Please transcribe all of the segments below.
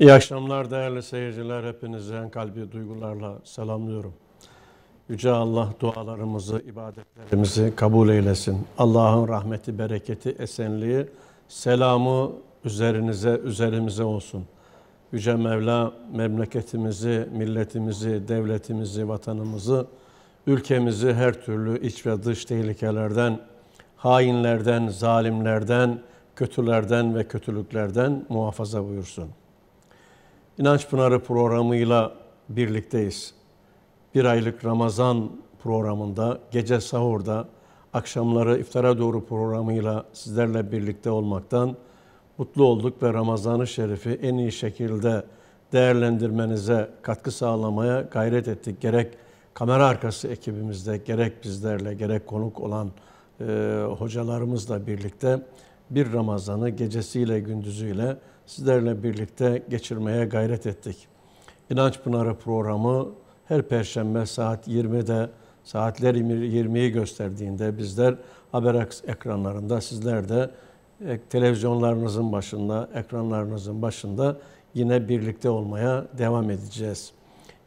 İyi akşamlar değerli seyirciler. hepinize kalbi duygularla selamlıyorum. Yüce Allah dualarımızı, ibadetlerimizi kabul eylesin. Allah'ın rahmeti, bereketi, esenliği, selamı üzerinize, üzerimize olsun. Yüce Mevla memleketimizi, milletimizi, devletimizi, vatanımızı, ülkemizi her türlü iç ve dış tehlikelerden, hainlerden, zalimlerden, kötülerden ve kötülüklerden muhafaza buyursun.'' İnanç Pınarı programıyla birlikteyiz. Bir aylık Ramazan programında, gece sahurda, akşamları iftara doğru programıyla sizlerle birlikte olmaktan mutlu olduk ve Ramazan-ı Şerif'i en iyi şekilde değerlendirmenize katkı sağlamaya gayret ettik. Gerek kamera arkası ekibimizde, gerek bizlerle, gerek konuk olan e, hocalarımızla birlikte bir Ramazan'ı gecesiyle gündüzüyle sizlerle birlikte geçirmeye gayret ettik. İnanç Pınarı programı her perşembe saat 20'de saatler 20'yi gösterdiğinde bizler haber ekranlarında sizler de e, televizyonlarınızın başında, ekranlarınızın başında yine birlikte olmaya devam edeceğiz.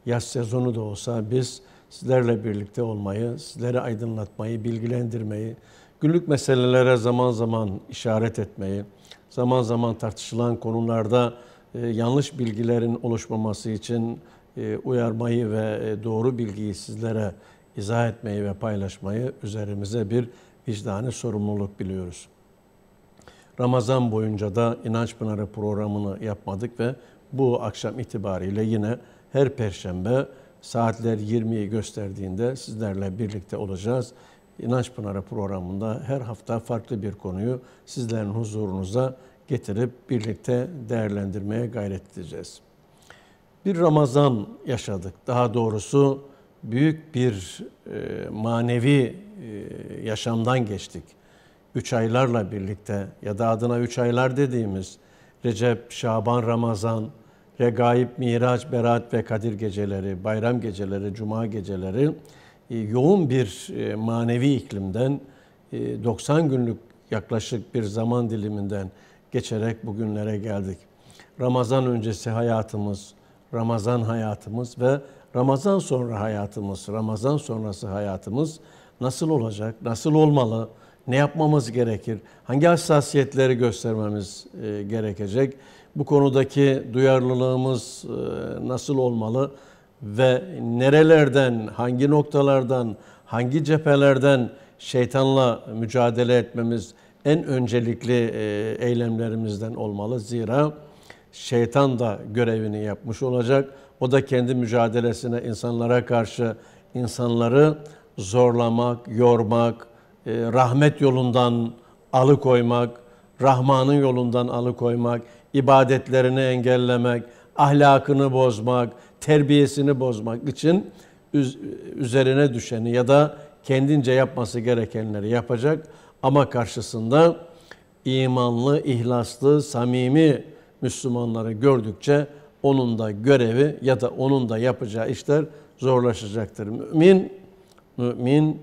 Yaz sezonu da olsa biz sizlerle birlikte olmayı, sizleri aydınlatmayı, bilgilendirmeyi, günlük meselelere zaman zaman işaret etmeyi, zaman zaman tartışılan konularda e, yanlış bilgilerin oluşmaması için e, uyarmayı ve e, doğru bilgiyi sizlere izah etmeyi ve paylaşmayı üzerimize bir vicdani sorumluluk biliyoruz. Ramazan boyunca da İnanç Pınarı programını yapmadık ve bu akşam itibariyle yine her perşembe saatler 20'yi gösterdiğinde sizlerle birlikte olacağız. İnanç Pınarı programında her hafta farklı bir konuyu sizlerin huzurunuza getirip birlikte değerlendirmeye gayret edeceğiz. Bir Ramazan yaşadık. Daha doğrusu büyük bir e, manevi e, yaşamdan geçtik. Üç aylarla birlikte ya da adına üç aylar dediğimiz Recep, Şaban, Ramazan, Regaib, Miraç, Berat ve Kadir geceleri, bayram geceleri, cuma geceleri e, yoğun bir e, manevi iklimden, e, 90 günlük yaklaşık bir zaman diliminden geçerek bugünlere geldik. Ramazan öncesi hayatımız, Ramazan hayatımız ve Ramazan sonra hayatımız, Ramazan sonrası hayatımız nasıl olacak, nasıl olmalı, ne yapmamız gerekir, hangi hassasiyetleri göstermemiz e, gerekecek, bu konudaki duyarlılığımız e, nasıl olmalı ve nerelerden, hangi noktalardan, hangi cephelerden şeytanla mücadele etmemiz en öncelikli e, eylemlerimizden olmalı. Zira şeytan da görevini yapmış olacak. O da kendi mücadelesine insanlara karşı insanları zorlamak, yormak, e, rahmet yolundan alıkoymak, Rahman'ın yolundan alıkoymak, ibadetlerini engellemek, ahlakını bozmak, terbiyesini bozmak için üzerine düşeni ya da kendince yapması gerekenleri yapacak. Ama karşısında imanlı, ihlaslı, samimi Müslümanları gördükçe onun da görevi ya da onun da yapacağı işler zorlaşacaktır. Mümin, mümin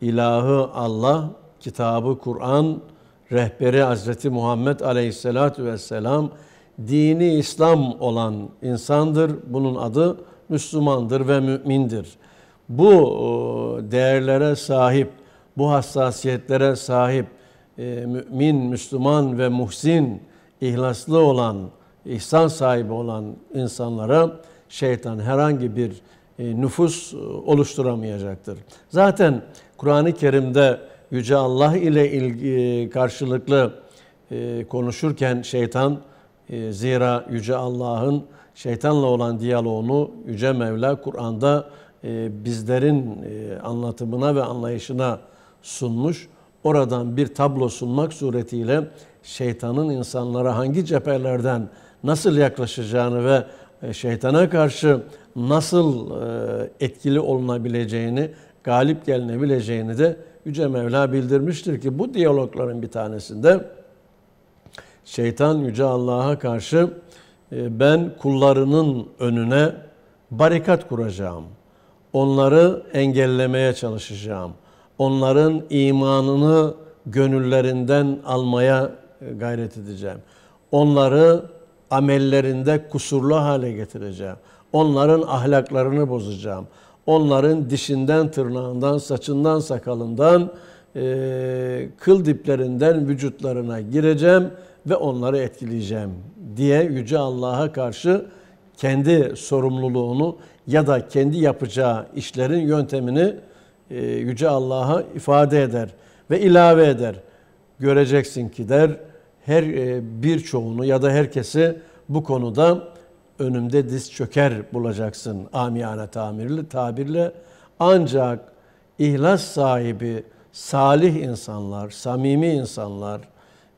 ilahı Allah, kitabı Kur'an, rehberi Hazreti Muhammed Aleyhisselatü Vesselam, dini İslam olan insandır. Bunun adı Müslümandır ve mümindir. Bu e, değerlere sahip bu hassasiyetlere sahip e, mümin, Müslüman ve muhsin, ihlaslı olan, ihsan sahibi olan insanlara şeytan herhangi bir e, nüfus e, oluşturamayacaktır. Zaten Kur'an-ı Kerim'de Yüce Allah ile ilgi, e, karşılıklı e, konuşurken şeytan, e, zira Yüce Allah'ın şeytanla olan diyaloğunu Yüce Mevla Kur'an'da e, bizlerin e, anlatımına ve anlayışına sunmuş. Oradan bir tablo sunmak suretiyle şeytanın insanlara hangi cephelerden nasıl yaklaşacağını ve e, şeytana karşı nasıl e, etkili olunabileceğini, galip gelinebileceğini de Yüce Mevla bildirmiştir ki bu diyalogların bir tanesinde şeytan Yüce Allah'a karşı e, ben kullarının önüne barikat kuracağım. Onları engellemeye çalışacağım onların imanını gönüllerinden almaya e, gayret edeceğim. Onları amellerinde kusurlu hale getireceğim. Onların ahlaklarını bozacağım. Onların dişinden, tırnağından, saçından, sakalından, e, kıl diplerinden vücutlarına gireceğim ve onları etkileyeceğim diye Yüce Allah'a karşı kendi sorumluluğunu ya da kendi yapacağı işlerin yöntemini e, Yüce Allah'a ifade eder ve ilave eder. Göreceksin ki der her e, birçoğunu ya da herkesi bu konuda önümde diz çöker bulacaksın amiyane tamirli tabirle. Ancak ihlas sahibi salih insanlar, samimi insanlar,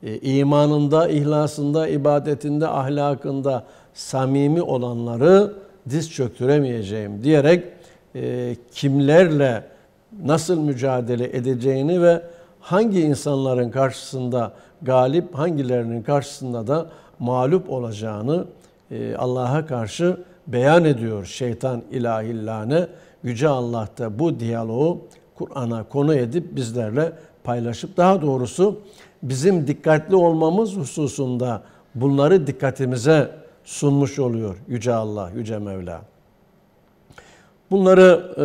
e, imanında, ihlasında, ibadetinde, ahlakında samimi olanları diz çöktüremeyeceğim diyerek kimlerle nasıl mücadele edeceğini ve hangi insanların karşısında galip, hangilerinin karşısında da mağlup olacağını e, Allah'a karşı beyan ediyor şeytan ilahillâne. Yüce Allah da bu diyaloğu Kur'an'a konu edip bizlerle paylaşıp daha doğrusu bizim dikkatli olmamız hususunda bunları dikkatimize sunmuş oluyor Yüce Allah, Yüce Mevla. Bunları e,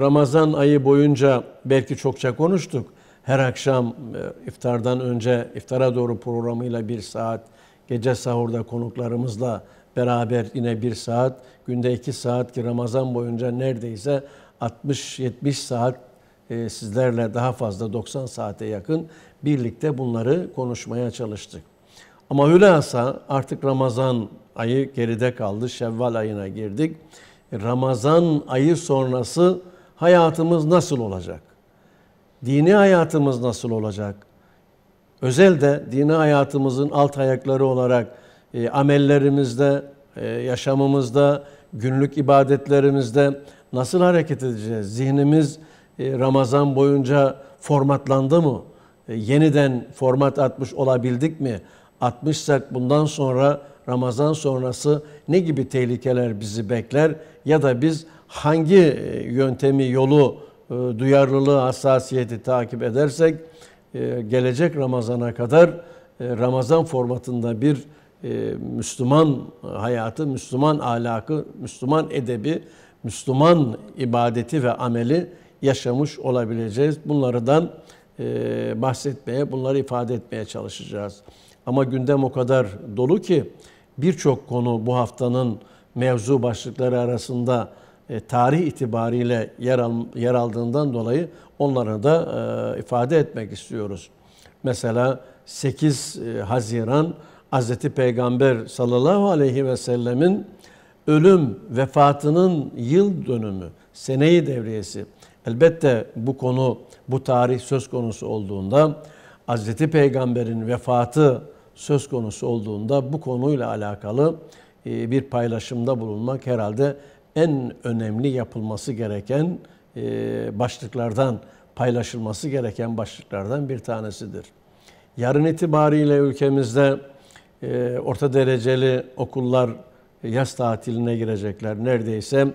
Ramazan ayı boyunca belki çokça konuştuk. Her akşam e, iftardan önce iftara doğru programıyla bir saat, gece sahurda konuklarımızla beraber yine bir saat, günde iki saat ki Ramazan boyunca neredeyse 60-70 saat e, sizlerle daha fazla 90 saate yakın birlikte bunları konuşmaya çalıştık. Ama hülasa artık Ramazan ayı geride kaldı, Şevval ayına girdik. Ramazan ayı sonrası hayatımız nasıl olacak? Dini hayatımız nasıl olacak? Özelde dini hayatımızın alt ayakları olarak e, amellerimizde, e, yaşamımızda, günlük ibadetlerimizde nasıl hareket edeceğiz? Zihnimiz e, Ramazan boyunca formatlandı mı? E, yeniden format atmış olabildik mi? Atmışsak bundan sonra Ramazan sonrası ne gibi tehlikeler bizi bekler ya da biz hangi e, yöntemi, yolu, e, duyarlılığı, hassasiyeti takip edersek e, gelecek Ramazan'a kadar Ramazan formatında bir Müslüman hayatı, Müslüman ahlakı, Müslüman edebi, Müslüman ibadeti ve ameli yaşamış olabileceğiz. Bunlardan bahsetmeye, bunları ifade etmeye çalışacağız. Ama gündem o kadar dolu ki birçok konu bu haftanın mevzu başlıkları arasında e, tarih itibariyle yer, al, yer aldığından dolayı onları da e, ifade etmek istiyoruz. Mesela 8 e, Haziran Hz. Peygamber sallallahu aleyhi ve sellemin ölüm vefatının yıl dönümü, seneyi devriyesi. Elbette bu konu, bu tarih söz konusu olduğunda Hz. Peygamber'in vefatı söz konusu olduğunda bu konuyla alakalı e, bir paylaşımda bulunmak herhalde en önemli yapılması gereken e, başlıklardan, paylaşılması gereken başlıklardan bir tanesidir. Yarın itibariyle ülkemizde e, orta dereceli okullar yaz tatiline girecekler. Neredeyse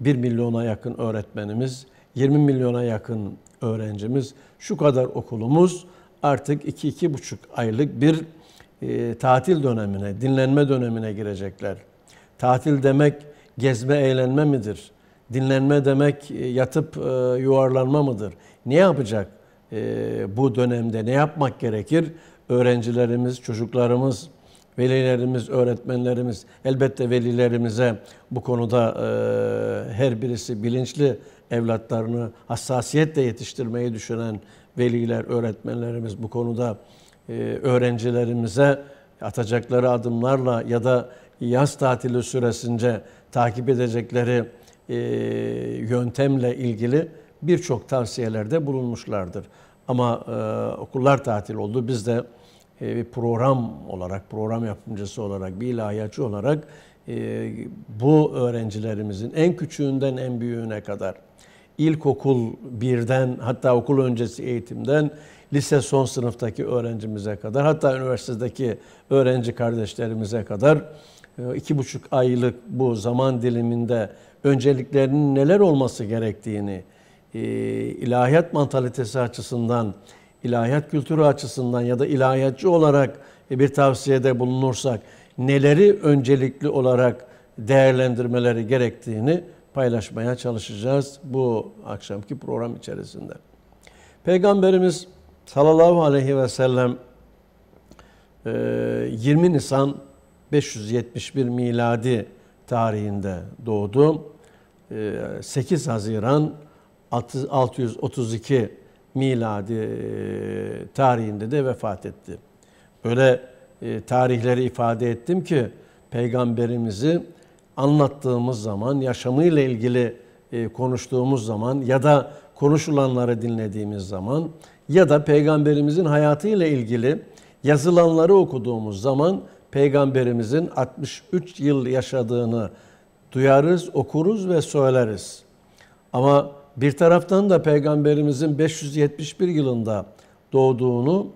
1 milyona yakın öğretmenimiz, 20 milyona yakın öğrencimiz, şu kadar okulumuz artık 2-2,5 aylık bir e, tatil dönemine, dinlenme dönemine girecekler. Tatil demek gezme, eğlenme midir? Dinlenme demek e, yatıp e, yuvarlanma mıdır? Ne yapacak e, bu dönemde? Ne yapmak gerekir? Öğrencilerimiz, çocuklarımız, velilerimiz, öğretmenlerimiz, elbette velilerimize bu konuda e, her birisi bilinçli evlatlarını hassasiyetle yetiştirmeyi düşünen veliler, öğretmenlerimiz bu konuda e, öğrencilerimize atacakları adımlarla ya da yaz tatili süresince takip edecekleri e, yöntemle ilgili birçok tavsiyelerde bulunmuşlardır. Ama e, okullar tatil oldu. Biz de bir program olarak, program yapımcısı olarak, bir ilahiyatçı olarak bu öğrencilerimizin en küçüğünden en büyüğüne kadar ilkokul birden hatta okul öncesi eğitimden lise son sınıftaki öğrencimize kadar hatta üniversitedeki öğrenci kardeşlerimize kadar e, iki buçuk aylık bu zaman diliminde önceliklerinin neler olması gerektiğini e, ilahiyat mantalitesi açısından, ilahiyat kültürü açısından ya da ilahiyatçı olarak e, bir tavsiyede bulunursak neleri öncelikli olarak değerlendirmeleri gerektiğini paylaşmaya çalışacağız bu akşamki program içerisinde. Peygamberimiz sallallahu aleyhi ve sellem 20 e, Nisan 571 miladi tarihinde doğdu. 8 e, Haziran 632 miladi e, tarihinde de vefat etti. Böyle tarihleri ifade ettim ki peygamberimizi anlattığımız zaman, yaşamıyla ilgili konuştuğumuz zaman ya da konuşulanları dinlediğimiz zaman ya da peygamberimizin hayatıyla ilgili yazılanları okuduğumuz zaman peygamberimizin 63 yıl yaşadığını duyarız, okuruz ve söyleriz. Ama bir taraftan da peygamberimizin 571 yılında doğduğunu,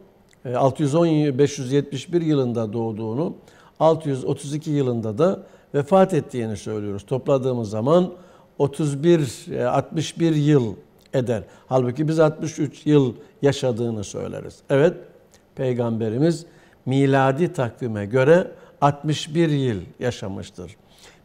610 e, 571 yılında doğduğunu, 632 yılında da vefat ettiğini söylüyoruz. Topladığımız zaman 31 61 e, yıl eder. Halbuki biz 63 yıl yaşadığını söyleriz. Evet, Peygamberimiz miladi takvime göre 61 yıl yaşamıştır.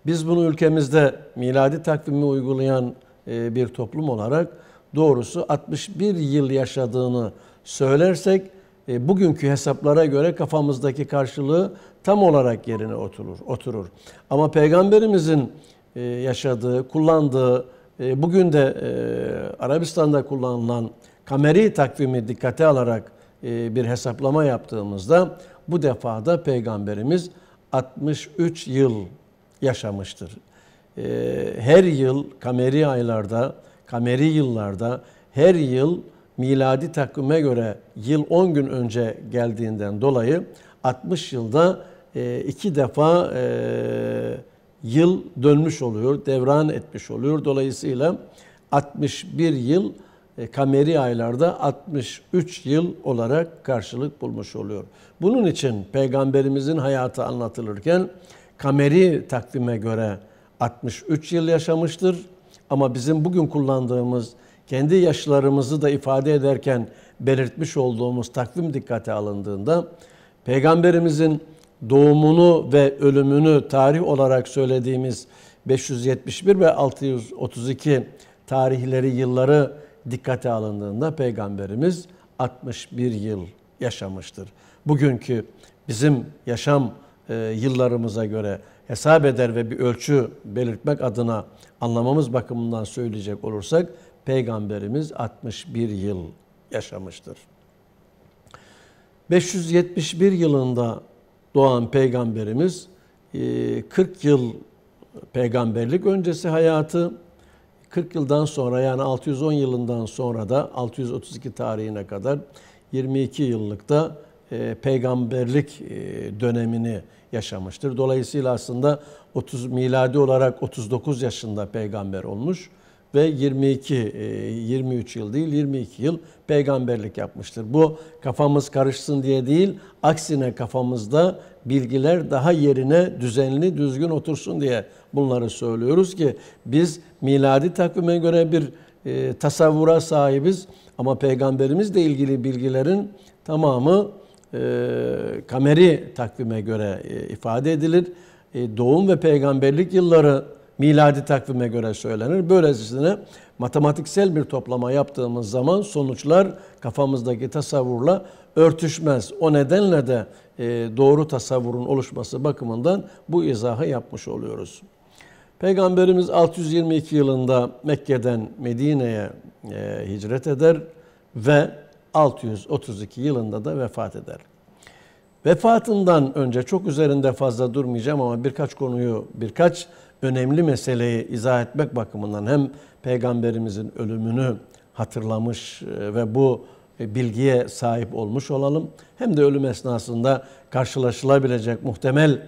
Biz bunu ülkemizde miladi takvimi uygulayan e, bir toplum olarak doğrusu 61 yıl yaşadığını söylersek e, bugünkü hesaplara göre kafamızdaki karşılığı tam olarak yerine oturur. oturur. Ama peygamberimizin e, yaşadığı, kullandığı e, bugün de e, Arabistan'da kullanılan kameri takvimi dikkate alarak e, bir hesaplama yaptığımızda bu defada Peygamberimiz 63 yıl yaşamıştır. Her yıl kameri aylarda, kameri yıllarda her yıl miladi takvime göre yıl 10 gün önce geldiğinden dolayı 60 yılda iki defa yıl dönmüş oluyor, devran etmiş oluyor. Dolayısıyla 61 yıl e, kameri aylarda 63 yıl olarak karşılık bulmuş oluyor. Bunun için peygamberimizin hayatı anlatılırken kameri takvime göre 63 yıl yaşamıştır. Ama bizim bugün kullandığımız kendi yaşlarımızı da ifade ederken belirtmiş olduğumuz takvim dikkate alındığında peygamberimizin doğumunu ve ölümünü tarih olarak söylediğimiz 571 ve 632 tarihleri yılları dikkate alındığında peygamberimiz 61 yıl yaşamıştır. Bugünkü bizim yaşam e, yıllarımıza göre hesap eder ve bir ölçü belirtmek adına anlamamız bakımından söyleyecek olursak peygamberimiz 61 yıl yaşamıştır. 571 yılında doğan peygamberimiz 40 e, yıl peygamberlik öncesi hayatı 40 yıldan sonra yani 610 yılından sonra da 632 tarihine kadar 22 yıllıkta e, peygamberlik e, dönemini yaşamıştır. Dolayısıyla aslında 30 miladi olarak 39 yaşında peygamber olmuş ve 22 23 e, yıl değil 22 yıl peygamberlik yapmıştır. Bu kafamız karışsın diye değil, aksine kafamızda bilgiler daha yerine düzenli, düzgün otursun diye bunları söylüyoruz ki biz miladi takvime göre bir e, tasavvura sahibiz ama peygamberimizle ilgili bilgilerin tamamı e, kameri takvime göre e, ifade edilir. E, doğum ve peygamberlik yılları miladi takvime göre söylenir. Böylesine matematiksel bir toplama yaptığımız zaman sonuçlar kafamızdaki tasavvurla örtüşmez. O nedenle de e, doğru tasavvurun oluşması bakımından bu izahı yapmış oluyoruz. Peygamberimiz 622 yılında Mekke'den Medine'ye e, hicret eder ve 632 yılında da vefat eder. Vefatından önce çok üzerinde fazla durmayacağım ama birkaç konuyu, birkaç önemli meseleyi izah etmek bakımından hem peygamberimizin ölümünü hatırlamış e, ve bu e, bilgiye sahip olmuş olalım. Hem de ölüm esnasında karşılaşılabilecek muhtemel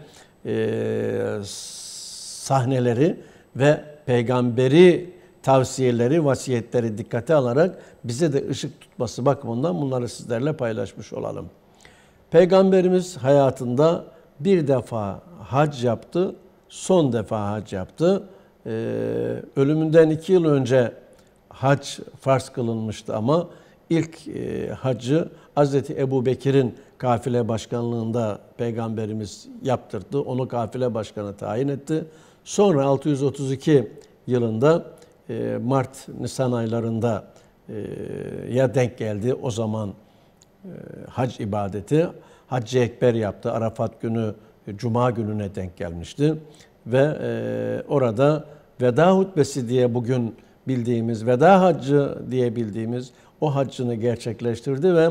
e, sahneleri ve peygamberi tavsiyeleri, vasiyetleri dikkate alarak bize de ışık tutması bakımından bunları sizlerle paylaşmış olalım. Peygamberimiz hayatında bir defa hac yaptı son defa hac yaptı. Ee, ölümünden iki yıl önce hac farz kılınmıştı ama ilk e, hacı Hz. Ebu Bekir'in kafile başkanlığında Peygamberimiz yaptırdı. Onu kafile başkanı tayin etti. Sonra 632 yılında e, Mart-Nisan aylarında e, ya denk geldi o zaman e, hac ibadeti. Hacı Ekber yaptı. Arafat günü Cuma gününe denk gelmişti. Ve e, orada veda hutbesi diye bugün bildiğimiz, veda haccı diye bildiğimiz o haccını gerçekleştirdi ve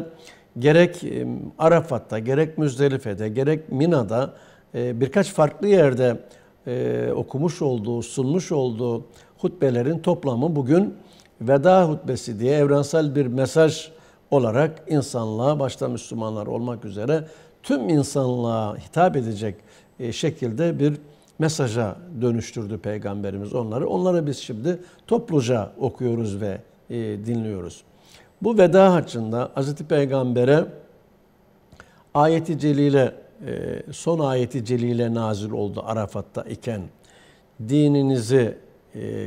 gerek e, Arafat'ta, gerek Müzdelife'de, gerek Mina'da e, birkaç farklı yerde e, okumuş olduğu, sunmuş olduğu hutbelerin toplamı bugün veda hutbesi diye evrensel bir mesaj olarak insanlığa, başta Müslümanlar olmak üzere tüm insanlığa hitap edecek e, şekilde bir mesaja dönüştürdü Peygamberimiz onları. Onları biz şimdi topluca okuyoruz ve e, dinliyoruz. Bu veda hacında Hz. Peygamber'e ayeti celile, e, son ayeti celile nazil oldu Arafat'ta iken. Dininizi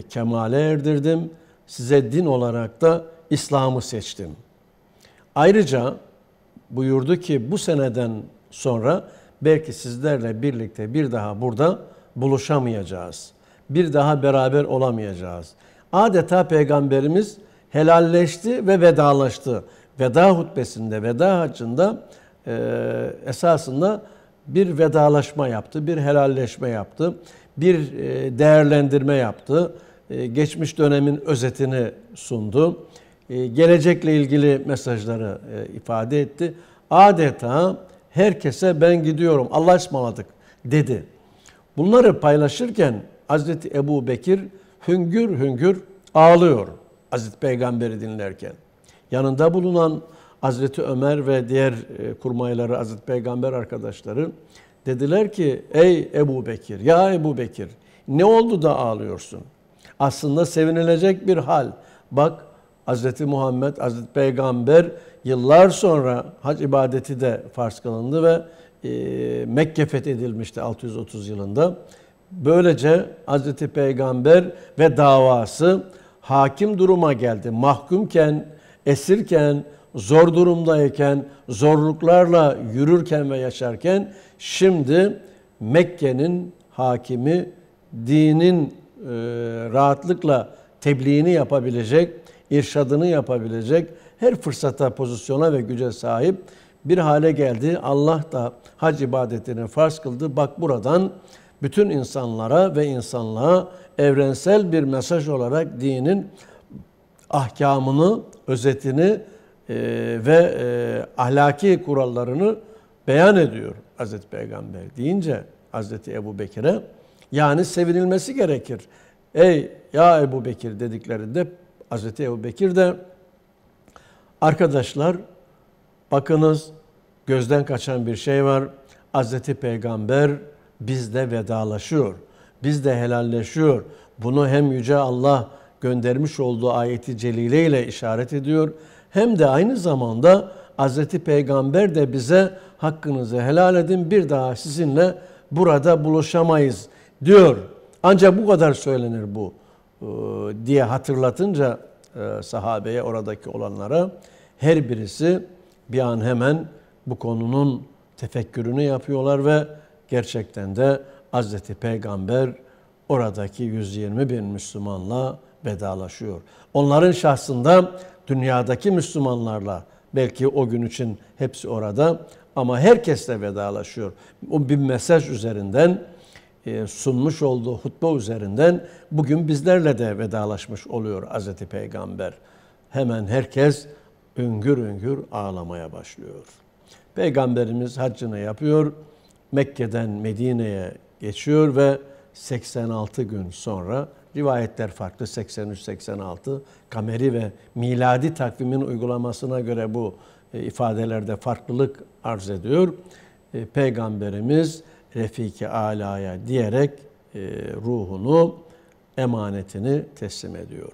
kemale erdirdim, size din olarak da İslam'ı seçtim. Ayrıca buyurdu ki bu seneden sonra belki sizlerle birlikte bir daha burada buluşamayacağız. Bir daha beraber olamayacağız. Adeta peygamberimiz helalleşti ve vedalaştı. Veda hutbesinde, veda hacında e, esasında bir vedalaşma yaptı, bir helalleşme yaptı, bir e, değerlendirme yaptı. E, geçmiş dönemin özetini sundu. E, gelecekle ilgili mesajları e, ifade etti. Adeta herkese ben gidiyorum Allah'a ısmarladık dedi. Bunları paylaşırken Hazreti Ebu Bekir hüngür hüngür ağlıyor Hazreti Peygamber'i dinlerken. Yanında bulunan Hazreti Ömer ve diğer e, kurmayları Hazreti Peygamber arkadaşları dediler ki ey Ebu Bekir ya Ebu Bekir ne oldu da ağlıyorsun? Aslında sevinilecek bir hal. Bak Hz. Muhammed, Hz. Peygamber yıllar sonra hac ibadeti de farz kılındı ve e, Mekke fethedilmişti 630 yılında. Böylece Hz. Peygamber ve davası hakim duruma geldi. Mahkumken, esirken, zor durumdayken, zorluklarla yürürken ve yaşarken şimdi Mekke'nin hakimi dinin e, rahatlıkla tebliğini yapabilecek, irşadını yapabilecek, her fırsata, pozisyona ve güce sahip bir hale geldi. Allah da hac ibadetini farz kıldı. Bak buradan bütün insanlara ve insanlığa evrensel bir mesaj olarak dinin ahkamını, özetini e, ve e, ahlaki kurallarını beyan ediyor Hazreti Peygamber deyince Hazreti Ebu Bekir'e yani sevinilmesi gerekir. Ey ya Ebu Bekir dediklerinde Hazreti Ebu Bekir de arkadaşlar bakınız gözden kaçan bir şey var. Hazreti Peygamber bizle vedalaşıyor. Bizle helalleşiyor. Bunu hem Yüce Allah göndermiş olduğu ayeti celile ile işaret ediyor. Hem de aynı zamanda Hz. Peygamber de bize hakkınızı helal edin bir daha sizinle burada buluşamayız diyor. Ancak bu kadar söylenir bu. E, diye hatırlatınca e, sahabeye oradaki olanlara her birisi bir an hemen bu konunun tefekkürünü yapıyorlar ve gerçekten de Hazreti Peygamber oradaki 120 bin Müslümanla vedalaşıyor. Onların şahsında dünyadaki Müslümanlarla belki o gün için hepsi orada ama herkesle vedalaşıyor. O bir mesaj üzerinden e, sunmuş olduğu hutbe üzerinden bugün bizlerle de vedalaşmış oluyor Hz. Peygamber. Hemen herkes üngür üngür ağlamaya başlıyor. Peygamberimiz haccını yapıyor, Mekke'den Medine'ye geçiyor ve 86 gün sonra rivayetler farklı 83-86 kameri ve miladi takvimin uygulamasına göre bu e, ifadelerde farklılık arz ediyor. E, Peygamberimiz refiki alaya diyerek e, ruhunu, emanetini teslim ediyor.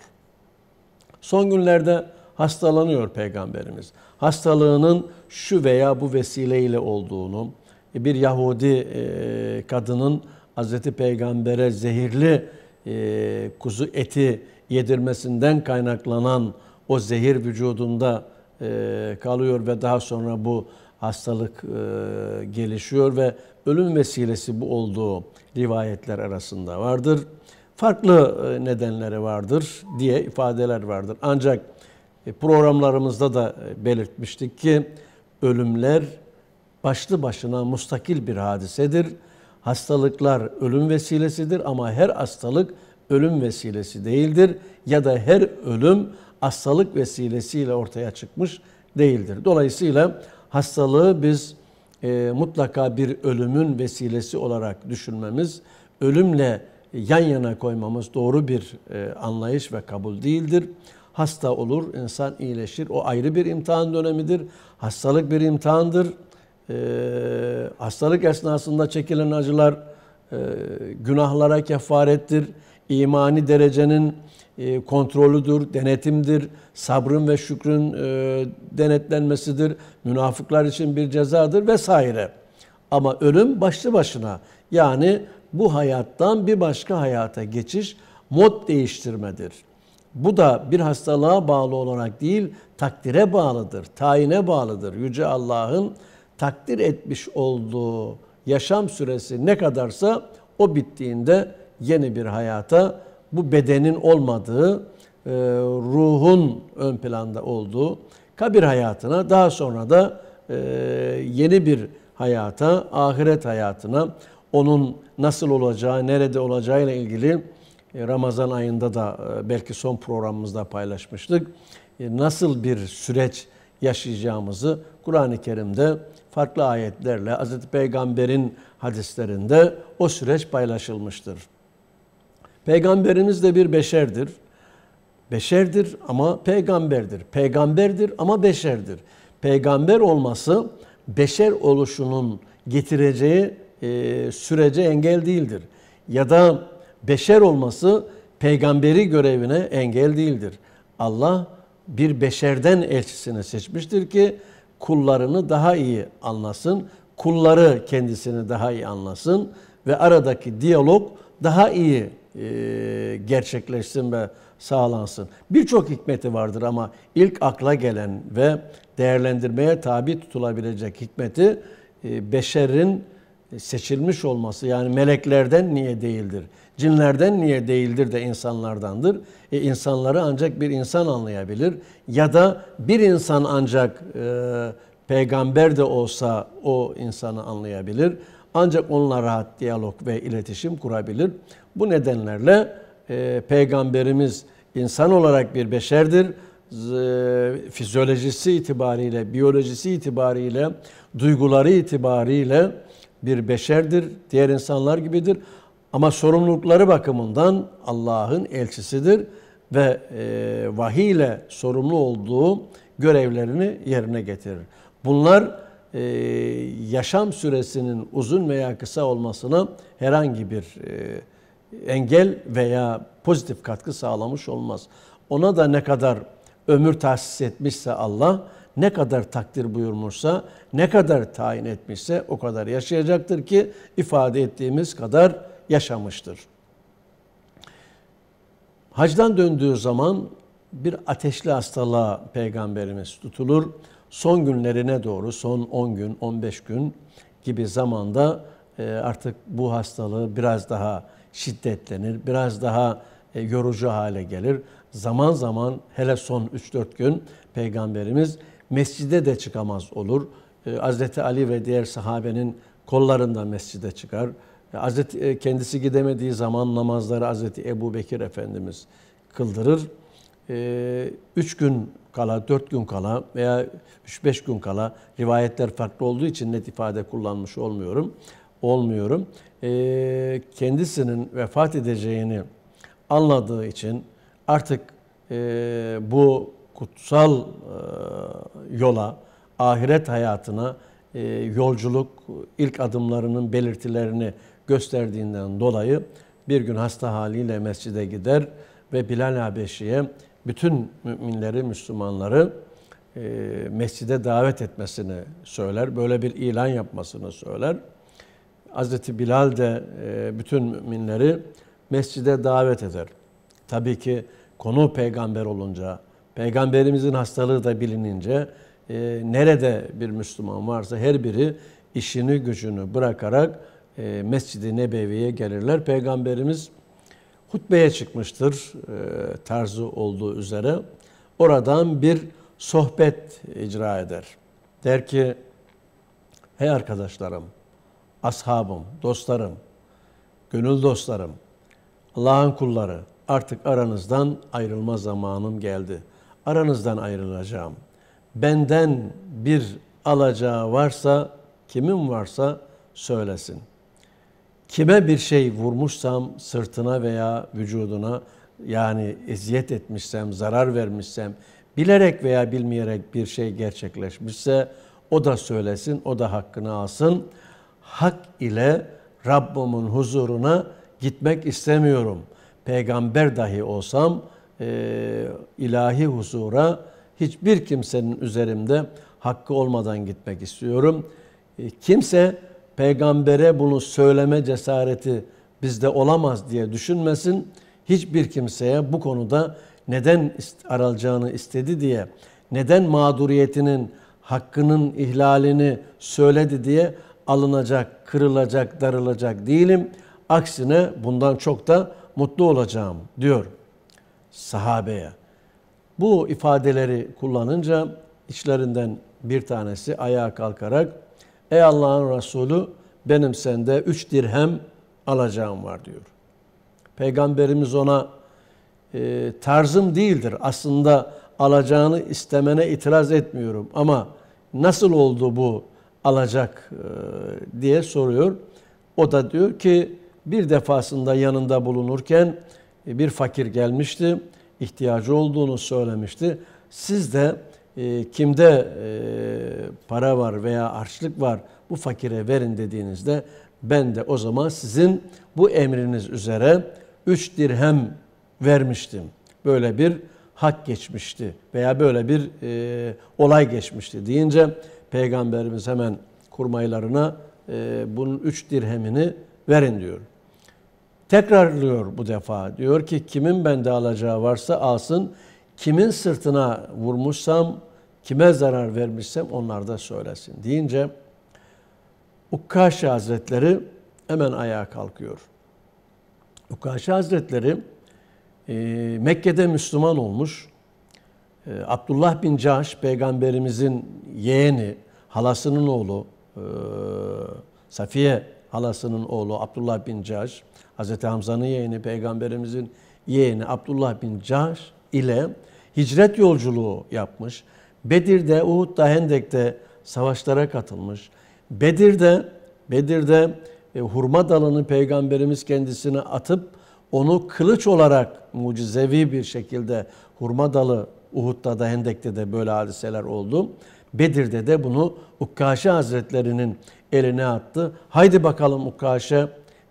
Son günlerde hastalanıyor Peygamberimiz. Hastalığının şu veya bu vesileyle olduğunu, e, bir Yahudi e, kadının Hz. Peygamber'e zehirli e, kuzu eti yedirmesinden kaynaklanan o zehir vücudunda e, kalıyor ve daha sonra bu hastalık e, gelişiyor ve ölüm vesilesi bu olduğu rivayetler arasında vardır. Farklı e, nedenleri vardır diye ifadeler vardır. Ancak e, programlarımızda da e, belirtmiştik ki ölümler başlı başına mustakil bir hadisedir. Hastalıklar ölüm vesilesidir ama her hastalık ölüm vesilesi değildir ya da her ölüm hastalık vesilesiyle ortaya çıkmış değildir. Dolayısıyla hastalığı biz e, mutlaka bir ölümün vesilesi olarak düşünmemiz, ölümle yan yana koymamız doğru bir e, anlayış ve kabul değildir. Hasta olur, insan iyileşir. O ayrı bir imtihan dönemidir. Hastalık bir imtihandır. E, hastalık esnasında çekilen acılar e, günahlara kefarettir. İmani derecenin e, kontrolüdür, denetimdir, sabrın ve şükrün e, denetlenmesidir, münafıklar için bir cezadır vesaire. Ama ölüm başlı başına yani bu hayattan bir başka hayata geçiş mod değiştirmedir. Bu da bir hastalığa bağlı olarak değil, takdire bağlıdır, tayine bağlıdır. Yüce Allah'ın takdir etmiş olduğu yaşam süresi ne kadarsa o bittiğinde yeni bir hayata bu bedenin olmadığı, e, ruhun ön planda olduğu kabir hayatına daha sonra da e, yeni bir hayata, ahiret hayatına onun nasıl olacağı, nerede olacağıyla ilgili e, Ramazan ayında da belki son programımızda paylaşmıştık. Nasıl bir süreç yaşayacağımızı Kur'an-ı Kerim'de farklı ayetlerle, Hz. Peygamber'in hadislerinde o süreç paylaşılmıştır. Peygamberimiz de bir beşerdir. Beşerdir ama peygamberdir. Peygamberdir ama beşerdir. Peygamber olması beşer oluşunun getireceği e, sürece engel değildir. Ya da beşer olması peygamberi görevine engel değildir. Allah bir beşerden elçisini seçmiştir ki kullarını daha iyi anlasın, kulları kendisini daha iyi anlasın ve aradaki diyalog daha iyi e, gerçekleşsin ve sağlansın. Birçok hikmeti vardır ama ilk akla gelen ve değerlendirmeye tabi tutulabilecek hikmeti e, beşerin seçilmiş olması yani meleklerden niye değildir? Cinlerden niye değildir de insanlardandır. E, insanları ancak bir insan anlayabilir ya da bir insan ancak e, peygamber de olsa o insanı anlayabilir. Ancak onunla rahat diyalog ve iletişim kurabilir. Bu nedenlerle e, Peygamberimiz insan olarak bir beşerdir. E, fizyolojisi itibariyle, biyolojisi itibariyle, duyguları itibariyle bir beşerdir. Diğer insanlar gibidir. Ama sorumlulukları bakımından Allah'ın elçisidir ve e, vahiy ile sorumlu olduğu görevlerini yerine getirir. Bunlar e, yaşam süresinin uzun veya kısa olmasına herhangi bir e, engel veya pozitif katkı sağlamış olmaz. Ona da ne kadar ömür tahsis etmişse Allah, ne kadar takdir buyurmuşsa, ne kadar tayin etmişse o kadar yaşayacaktır ki ifade ettiğimiz kadar yaşamıştır. Hacdan döndüğü zaman bir ateşli hastalığa peygamberimiz tutulur son günlerine doğru, son 10 gün, 15 gün gibi zamanda e, artık bu hastalığı biraz daha şiddetlenir, biraz daha e, yorucu hale gelir. Zaman zaman hele son 3-4 gün Peygamberimiz mescide de çıkamaz olur. E, Hazreti Ali ve diğer sahabenin kollarında mescide çıkar. Hazreti kendisi gidemediği zaman namazları Hazreti Ebu Bekir Efendimiz kıldırır. Üç gün kala, 4 gün kala veya üç beş gün kala rivayetler farklı olduğu için net ifade kullanmış olmuyorum. Olmuyorum. E, kendisinin vefat edeceğini anladığı için artık e, bu kutsal e, yola, ahiret hayatına e, yolculuk ilk adımlarının belirtilerini gösterdiğinden dolayı bir gün hasta haliyle mescide gider ve Bilal Habeşi'ye bütün müminleri, Müslümanları e, mescide davet etmesini söyler. Böyle bir ilan yapmasını söyler. Hazreti Bilal de e, bütün müminleri mescide davet eder. Tabii ki konu peygamber olunca, peygamberimizin hastalığı da bilinince e, nerede bir Müslüman varsa her biri işini gücünü bırakarak e, Mescid-i Nebevi'ye gelirler. Peygamberimiz hutbeye çıkmıştır e, tarzı olduğu üzere. Oradan bir sohbet icra eder. Der ki, hey arkadaşlarım, ashabım, dostlarım, gönül dostlarım, Allah'ın kulları artık aranızdan ayrılma zamanım geldi. Aranızdan ayrılacağım. Benden bir alacağı varsa, kimin varsa söylesin.'' Kime bir şey vurmuşsam sırtına veya vücuduna yani eziyet etmişsem, zarar vermişsem, bilerek veya bilmeyerek bir şey gerçekleşmişse o da söylesin, o da hakkını alsın. Hak ile Rabbimin huzuruna gitmek istemiyorum. Peygamber dahi olsam e, ilahi huzura hiçbir kimsenin üzerimde hakkı olmadan gitmek istiyorum. E, kimse peygambere bunu söyleme cesareti bizde olamaz diye düşünmesin. Hiçbir kimseye bu konuda neden aralacağını istedi diye, neden mağduriyetinin hakkının ihlalini söyledi diye alınacak, kırılacak, darılacak değilim. Aksine bundan çok da mutlu olacağım diyor sahabeye. Bu ifadeleri kullanınca içlerinden bir tanesi ayağa kalkarak Ey Allah'ın Resulü benim sende üç dirhem alacağım var diyor. Peygamberimiz ona e, tarzım değildir. Aslında alacağını istemene itiraz etmiyorum ama nasıl oldu bu alacak e, diye soruyor. O da diyor ki bir defasında yanında bulunurken e, bir fakir gelmişti, ihtiyacı olduğunu söylemişti. Siz de ee, kimde e, para var veya harçlık var bu fakire verin dediğinizde ben de o zaman sizin bu emriniz üzere üç dirhem vermiştim. Böyle bir hak geçmişti veya böyle bir e, olay geçmişti deyince peygamberimiz hemen kurmaylarına e, bunun üç dirhemini verin diyor. Tekrarlıyor bu defa. Diyor ki kimin bende alacağı varsa alsın. Kimin sırtına vurmuşsam Kime zarar vermişsem onlar da söylesin deyince Ukkaşi Hazretleri hemen ayağa kalkıyor. Ukkaşi Hazretleri e, Mekke'de Müslüman olmuş. E, Abdullah bin Caş peygamberimizin yeğeni, halasının oğlu, e, Safiye halasının oğlu Abdullah bin Caş, Hazreti Hamza'nın yeğeni, peygamberimizin yeğeni Abdullah bin Caş ile hicret yolculuğu yapmış. Bedir'de, Uhud'da, Hendek'te savaşlara katılmış. Bedir'de Bedir'de e, hurma dalını peygamberimiz kendisine atıp onu kılıç olarak mucizevi bir şekilde hurma dalı Uhud'da da Hendek'te de böyle hadiseler oldu. Bedir'de de bunu Ukkaşe Hazretlerinin eline attı. Haydi bakalım Ukkaşe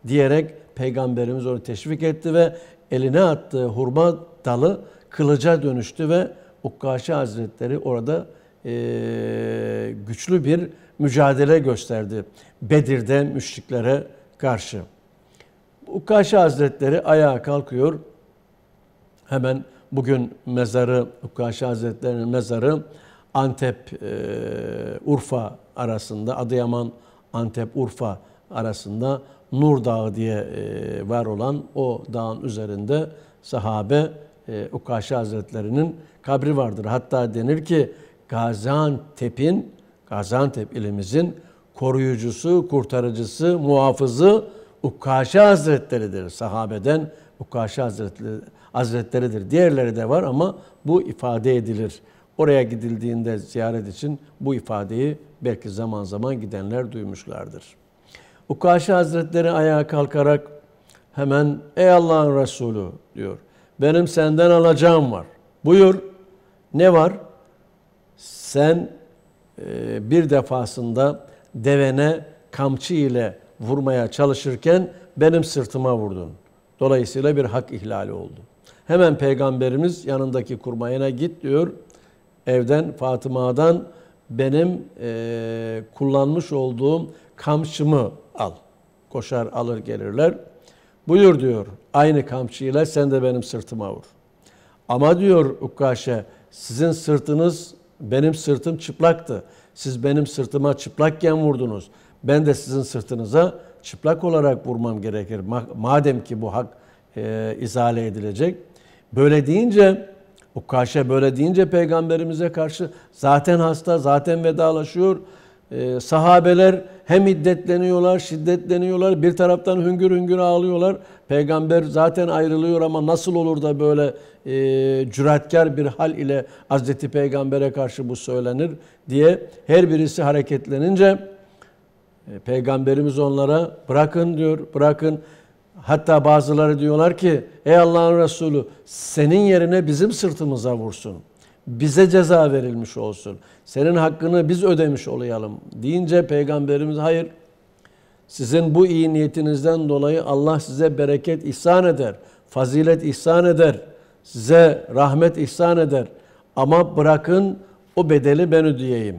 diyerek peygamberimiz onu teşvik etti ve eline attığı hurma dalı kılıca dönüştü ve Ukkaşi Hazretleri orada e, güçlü bir mücadele gösterdi. Bedir'de müşriklere karşı. Ukkaşi Hazretleri ayağa kalkıyor. Hemen bugün mezarı, Ukkaşi Hazretleri'nin mezarı Antep, e, Urfa arasında, Adıyaman, Antep, Urfa arasında Nur Dağı diye e, var olan o dağın üzerinde sahabe e, Ukaşi Hazretleri'nin kabri vardır. Hatta denir ki Gaziantep'in, Gaziantep ilimizin koruyucusu, kurtarıcısı, muhafızı Ukkaşi Hazretleri'dir. Sahabeden Ukkaşi Hazretleri, Hazretleri'dir. Diğerleri de var ama bu ifade edilir. Oraya gidildiğinde ziyaret için bu ifadeyi belki zaman zaman gidenler duymuşlardır. Ukkaşi Hazretleri ayağa kalkarak hemen ey Allah'ın Resulü diyor. Benim senden alacağım var. Buyur. Ne var? Sen e, bir defasında devene kamçı ile vurmaya çalışırken benim sırtıma vurdun. Dolayısıyla bir hak ihlali oldu. Hemen peygamberimiz yanındaki kurmayına git diyor. Evden Fatıma'dan benim e, kullanmış olduğum kamçımı al. Koşar alır gelirler. Buyur diyor aynı kamçıyla sen de benim sırtıma vur. Ama diyor Ukkaşe sizin sırtınız benim sırtım çıplaktı. Siz benim sırtıma çıplakken vurdunuz. Ben de sizin sırtınıza çıplak olarak vurmam gerekir. Madem ki bu hak e, izale edilecek. Böyle deyince Ukkaşe böyle deyince peygamberimize karşı zaten hasta, zaten vedalaşıyor. E, sahabeler hem iddetleniyorlar, şiddetleniyorlar. Bir taraftan hüngür hüngür ağlıyorlar. Peygamber zaten ayrılıyor ama nasıl olur da böyle e, cüretkar bir hal ile Hazreti Peygamber'e karşı bu söylenir diye her birisi hareketlenince e, Peygamberimiz onlara bırakın diyor, bırakın. Hatta bazıları diyorlar ki ey Allah'ın Resulü senin yerine bizim sırtımıza vursun.'' bize ceza verilmiş olsun. Senin hakkını biz ödemiş olayalım deyince peygamberimiz hayır sizin bu iyi niyetinizden dolayı Allah size bereket ihsan eder, fazilet ihsan eder, size rahmet ihsan eder. Ama bırakın o bedeli ben ödeyeyim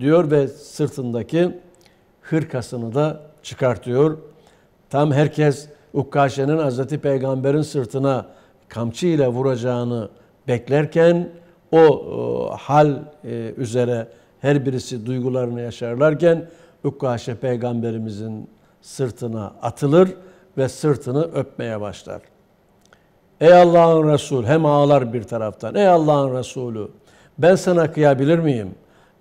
diyor ve sırtındaki hırkasını da çıkartıyor. Tam herkes Ukkaşe'nin Hazreti Peygamber'in sırtına kamçı ile vuracağını beklerken o e, hal e, üzere her birisi duygularını yaşarlarken Ukkaşe peygamberimizin sırtına atılır ve sırtını öpmeye başlar. Ey Allah'ın Resul hem ağlar bir taraftan. Ey Allah'ın Resulü ben sana kıyabilir miyim?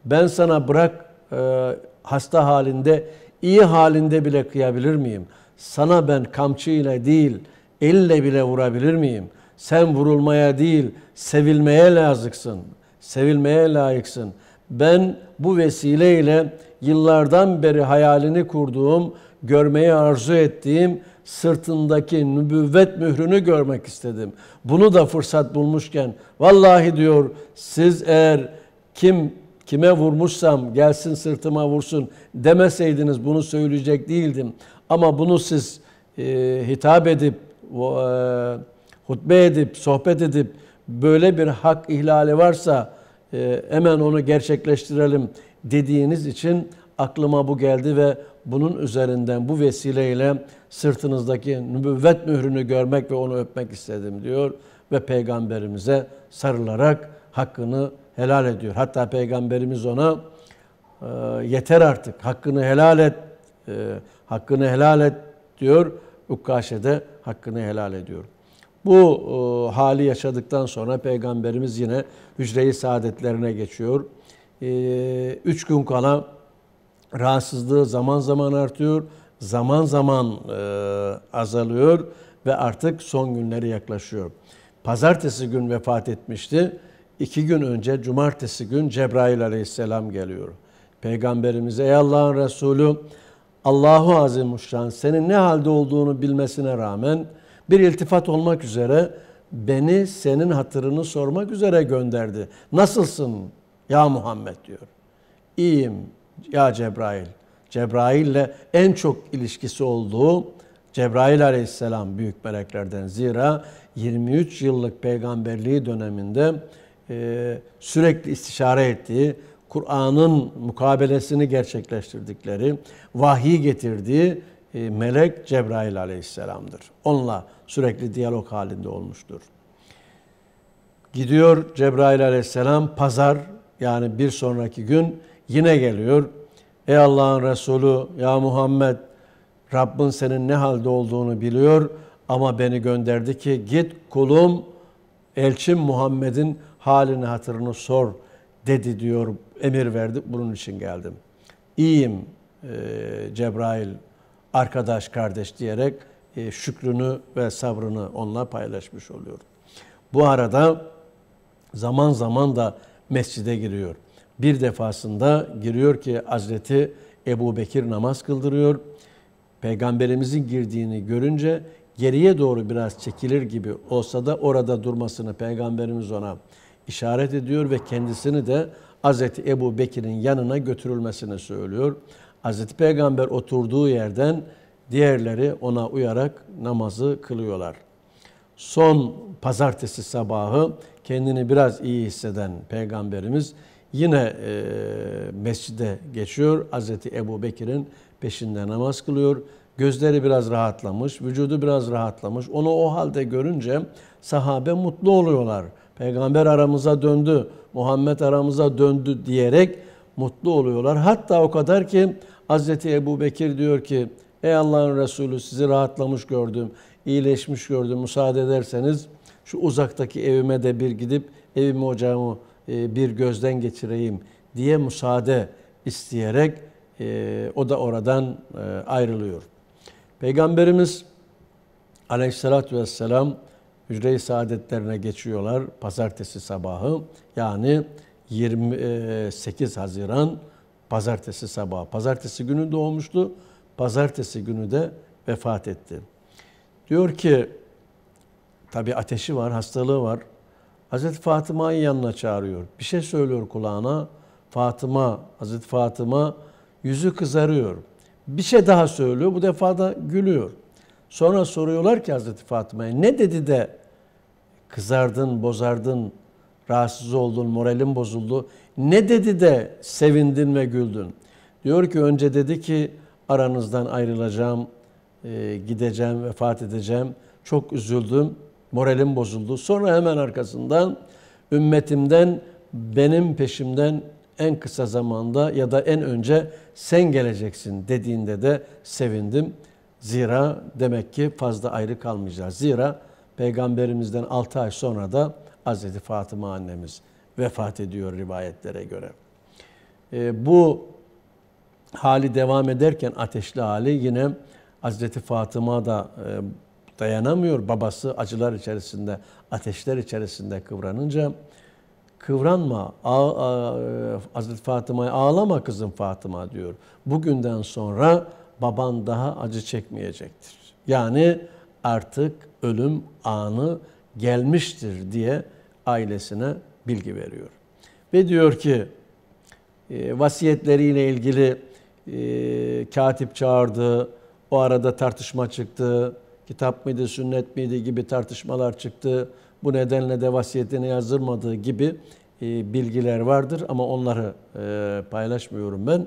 Ben sana bırak e, hasta halinde, iyi halinde bile kıyabilir miyim? Sana ben kamçı ile değil, elle bile vurabilir miyim? Sen vurulmaya değil, sevilmeye lazıksın. Sevilmeye layıksın. Ben bu vesileyle yıllardan beri hayalini kurduğum, görmeyi arzu ettiğim sırtındaki nübüvvet mührünü görmek istedim. Bunu da fırsat bulmuşken vallahi diyor siz eğer kim kime vurmuşsam gelsin sırtıma vursun demeseydiniz bunu söyleyecek değildim. Ama bunu siz e, hitap edip e, hutbe edip, sohbet edip böyle bir hak ihlali varsa e, hemen onu gerçekleştirelim dediğiniz için aklıma bu geldi ve bunun üzerinden bu vesileyle sırtınızdaki nübüvvet mührünü görmek ve onu öpmek istedim diyor ve peygamberimize sarılarak hakkını helal ediyor. Hatta peygamberimiz ona e, yeter artık hakkını helal et e, hakkını helal et diyor. ukkaşede hakkını helal ediyor. Bu e, hali yaşadıktan sonra Peygamberimiz yine hücre-i saadetlerine geçiyor. E, üç gün kala rahatsızlığı zaman zaman artıyor, zaman zaman e, azalıyor ve artık son günleri yaklaşıyor. Pazartesi gün vefat etmişti. İki gün önce cumartesi gün Cebrail aleyhisselam geliyor. Peygamberimize ey Allah'ın Resulü Allahu Azimuşşan senin ne halde olduğunu bilmesine rağmen bir iltifat olmak üzere beni senin hatırını sormak üzere gönderdi. Nasılsın ya Muhammed diyor. İyiyim ya Cebrail. Cebrail'le en çok ilişkisi olduğu Cebrail aleyhisselam büyük meleklerden. Zira 23 yıllık peygamberliği döneminde e, sürekli istişare ettiği, Kur'an'ın mukabelesini gerçekleştirdikleri, vahiy getirdiği e, melek Cebrail aleyhisselamdır. Onunla sürekli diyalog halinde olmuştur. Gidiyor Cebrail aleyhisselam pazar yani bir sonraki gün yine geliyor. Ey Allah'ın Resulü ya Muhammed Rabbin senin ne halde olduğunu biliyor ama beni gönderdi ki git kulum elçim Muhammed'in halini hatırını sor dedi diyor emir verdi bunun için geldim. İyiyim e, Cebrail arkadaş kardeş diyerek e, şükrünü ve sabrını onunla paylaşmış oluyor. Bu arada zaman zaman da mescide giriyor. Bir defasında giriyor ki Hazreti Ebu Bekir namaz kıldırıyor. Peygamberimizin girdiğini görünce geriye doğru biraz çekilir gibi olsa da orada durmasını Peygamberimiz ona işaret ediyor ve kendisini de Hazreti Ebu Bekir'in yanına götürülmesini söylüyor. Hazreti Peygamber oturduğu yerden diğerleri ona uyarak namazı kılıyorlar. Son pazartesi sabahı kendini biraz iyi hisseden Peygamberimiz yine e, mescide geçiyor. Hazreti Ebu Bekir'in peşinde namaz kılıyor. Gözleri biraz rahatlamış, vücudu biraz rahatlamış. Onu o halde görünce sahabe mutlu oluyorlar. Peygamber aramıza döndü, Muhammed aramıza döndü diyerek mutlu oluyorlar. Hatta o kadar ki Hz. Ebu Bekir diyor ki Ey Allah'ın Resulü sizi rahatlamış gördüm, iyileşmiş gördüm. Müsaade ederseniz şu uzaktaki evime de bir gidip evimi ocağımı e, bir gözden geçireyim diye müsaade isteyerek e, o da oradan e, ayrılıyor. Peygamberimiz aleyhissalatü vesselam hücre-i saadetlerine geçiyorlar pazartesi sabahı. Yani 28 e, Haziran pazartesi sabahı. Pazartesi günü doğmuştu. Pazartesi günü de vefat etti. Diyor ki tabi ateşi var, hastalığı var. Hazreti Fatıma'yı yanına çağırıyor. Bir şey söylüyor kulağına. Fatıma, Hazreti Fatıma yüzü kızarıyor. Bir şey daha söylüyor. Bu defa da gülüyor. Sonra soruyorlar ki Hazreti Fatıma'ya ne dedi de kızardın, bozardın, rahatsız oldun, moralin bozuldu. Ne dedi de sevindin ve güldün? Diyor ki önce dedi ki aranızdan ayrılacağım, e, gideceğim, vefat edeceğim. Çok üzüldüm, moralim bozuldu. Sonra hemen arkasından ümmetimden benim peşimden en kısa zamanda ya da en önce sen geleceksin dediğinde de sevindim. Zira demek ki fazla ayrı kalmayacağız. Zira peygamberimizden 6 ay sonra da Hazreti Fatıma annemiz vefat ediyor rivayetlere göre. E, bu hali devam ederken ateşli hali yine Hazreti Fatıma da e, dayanamıyor. Babası acılar içerisinde, ateşler içerisinde kıvranınca kıvranma, ağ, ağ, Hazreti Fatıma'ya ağlama kızım Fatıma diyor. Bugünden sonra baban daha acı çekmeyecektir. Yani artık ölüm anı gelmiştir diye ailesine bilgi veriyor. Ve diyor ki e, vasiyetleriyle ilgili e, katip çağırdı, o arada tartışma çıktı, kitap mıydı, sünnet miydi gibi tartışmalar çıktı. Bu nedenle de vasiyetini yazdırmadığı gibi e, bilgiler vardır ama onları paylaşmıyorum ben.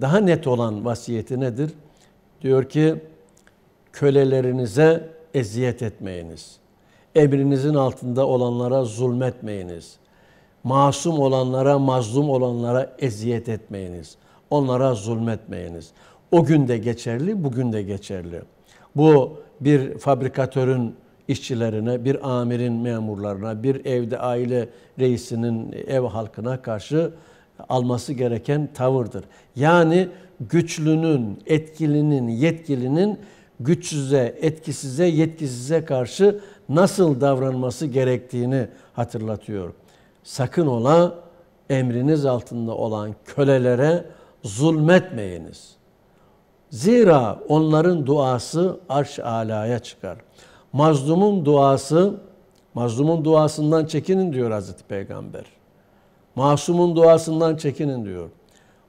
daha net olan vasiyeti nedir? Diyor ki kölelerinize eziyet etmeyiniz. Emrinizin altında olanlara zulmetmeyiniz. Masum olanlara, mazlum olanlara eziyet etmeyiniz. Onlara zulmetmeyiniz. O gün de geçerli, bugün de geçerli. Bu bir fabrikatörün işçilerine, bir amirin memurlarına, bir evde aile reisinin ev halkına karşı alması gereken tavırdır. Yani güçlünün, etkilinin, yetkilinin güçsüze, etkisize, yetkisize karşı nasıl davranması gerektiğini hatırlatıyor. Sakın ola emriniz altında olan kölelere zulmetmeyiniz. Zira onların duası arş alaya çıkar. Mazlumun duası, mazlumun duasından çekinin diyor Hazreti Peygamber. Masumun duasından çekinin diyor.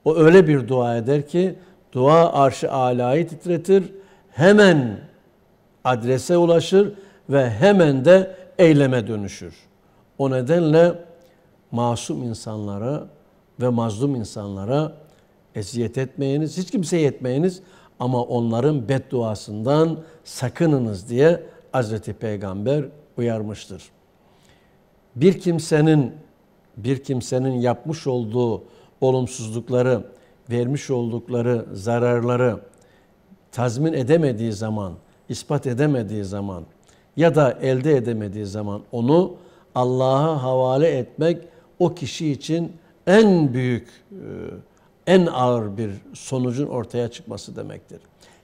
O öyle bir dua eder ki dua arşı alayı titretir hemen adrese ulaşır ve hemen de eyleme dönüşür. O nedenle masum insanlara ve mazlum insanlara eziyet etmeyiniz, hiç kimseye etmeyiniz ama onların bedduasından sakınınız diye Hazreti Peygamber uyarmıştır. Bir kimsenin bir kimsenin yapmış olduğu olumsuzlukları, vermiş oldukları zararları tazmin edemediği zaman, ispat edemediği zaman ya da elde edemediği zaman onu Allah'a havale etmek o kişi için en büyük, e, en ağır bir sonucun ortaya çıkması demektir.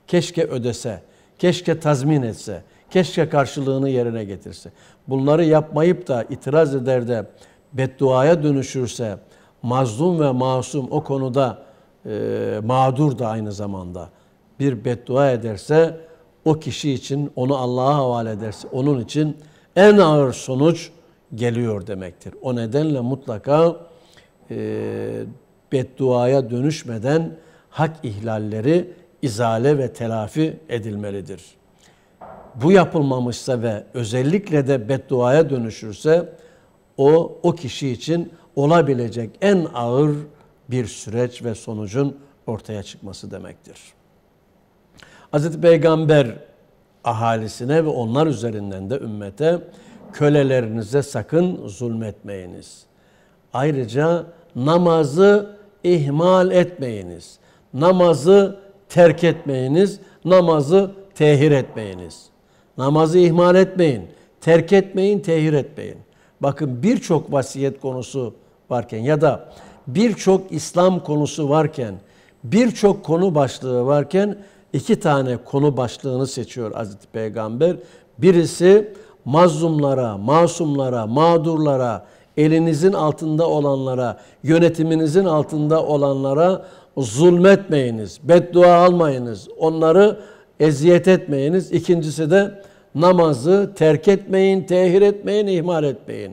Keşke ödese, keşke tazmin etse, keşke karşılığını yerine getirse. Bunları yapmayıp da itiraz eder de bedduaya dönüşürse mazlum ve masum o konuda e, mağdur da aynı zamanda bir beddua ederse o kişi için onu Allah'a havale ederse onun için en ağır sonuç geliyor demektir. O nedenle mutlaka e, bedduaya dönüşmeden hak ihlalleri izale ve telafi edilmelidir. Bu yapılmamışsa ve özellikle de bedduaya dönüşürse o o kişi için olabilecek en ağır bir süreç ve sonucun ortaya çıkması demektir. Hazreti Peygamber ahalisine ve onlar üzerinden de ümmete kölelerinize sakın zulmetmeyiniz. Ayrıca namazı ihmal etmeyiniz. Namazı terk etmeyiniz. Namazı tehir etmeyiniz. Namazı ihmal etmeyin. Terk etmeyin, tehir etmeyin. Bakın birçok vasiyet konusu varken ya da birçok İslam konusu varken, birçok konu başlığı varken iki tane konu başlığını seçiyor Hazreti Peygamber. Birisi mazlumlara, masumlara, mağdurlara, elinizin altında olanlara, yönetiminizin altında olanlara zulmetmeyiniz, beddua almayınız, onları eziyet etmeyiniz. İkincisi de namazı terk etmeyin, tehir etmeyin, ihmal etmeyin.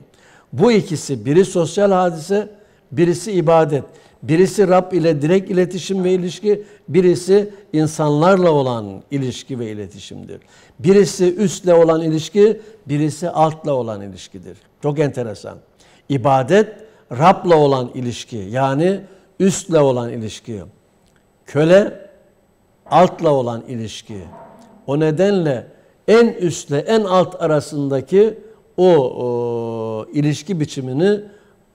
Bu ikisi biri sosyal hadise, birisi ibadet. Birisi Rab ile direkt iletişim ve ilişki, birisi insanlarla olan ilişki ve iletişimdir. Birisi üstle olan ilişki, birisi altla olan ilişkidir. Çok enteresan. İbadet Rab'la olan ilişki yani üstle olan ilişki. Köle altla olan ilişki. O nedenle en üstle en alt arasındaki o, o ilişki biçimini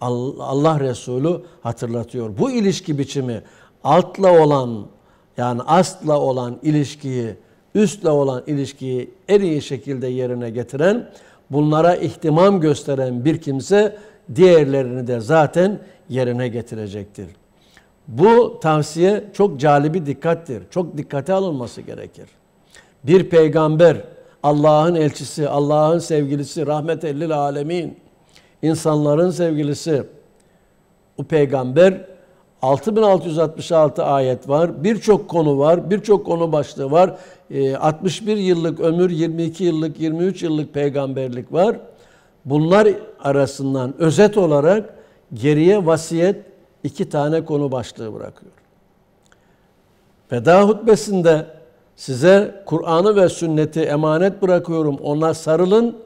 Allah Resulü hatırlatıyor. Bu ilişki biçimi altla olan yani asla olan ilişkiyi üstle olan ilişkiyi en iyi şekilde yerine getiren, bunlara ihtimam gösteren bir kimse diğerlerini de zaten yerine getirecektir. Bu tavsiye çok calibi dikkattir. Çok dikkate alınması gerekir. Bir peygamber, Allah'ın elçisi, Allah'ın sevgilisi, rahmet ellil alemin insanların sevgilisi. O peygamber 6666 ayet var. Birçok konu var. Birçok konu başlığı var. 61 ee, yıllık ömür, 22 yıllık, 23 yıllık peygamberlik var. Bunlar arasından özet olarak geriye vasiyet iki tane konu başlığı bırakıyor. Veda hutbesinde size Kur'an'ı ve sünneti emanet bırakıyorum. Ona sarılın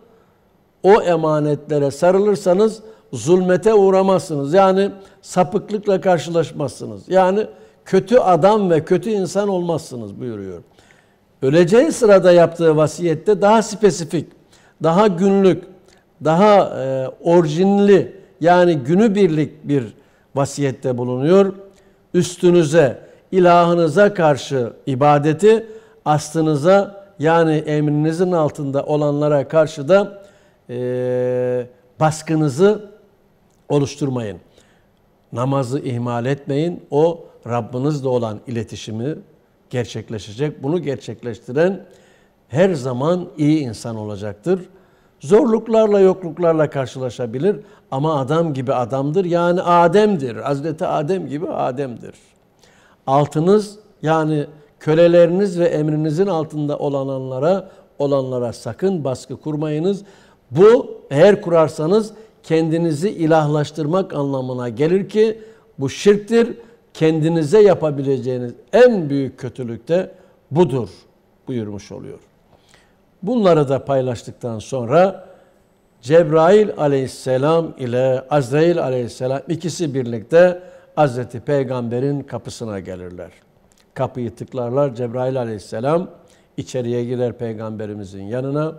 o emanetlere sarılırsanız zulmete uğramazsınız. Yani sapıklıkla karşılaşmazsınız. Yani kötü adam ve kötü insan olmazsınız buyuruyor. Öleceği sırada yaptığı vasiyette daha spesifik, daha günlük, daha e, orijinli yani günübirlik bir vasiyette bulunuyor. Üstünüze, ilahınıza karşı ibadeti, astınıza, yani emrinizin altında olanlara karşı da e, baskınızı oluşturmayın. Namazı ihmal etmeyin. O Rabbinizle olan iletişimi gerçekleşecek. Bunu gerçekleştiren her zaman iyi insan olacaktır. Zorluklarla, yokluklarla karşılaşabilir ama adam gibi adamdır. Yani Adem'dir. Hazreti Adem gibi Adem'dir. Altınız yani köleleriniz ve emrinizin altında olanlara olanlara sakın baskı kurmayınız. Bu eğer kurarsanız kendinizi ilahlaştırmak anlamına gelir ki bu şirktir. Kendinize yapabileceğiniz en büyük kötülük de budur buyurmuş oluyor. Bunları da paylaştıktan sonra Cebrail aleyhisselam ile Azrail aleyhisselam ikisi birlikte Hazreti Peygamber'in kapısına gelirler. Kapıyı tıklarlar. Cebrail aleyhisselam içeriye girer Peygamberimizin yanına.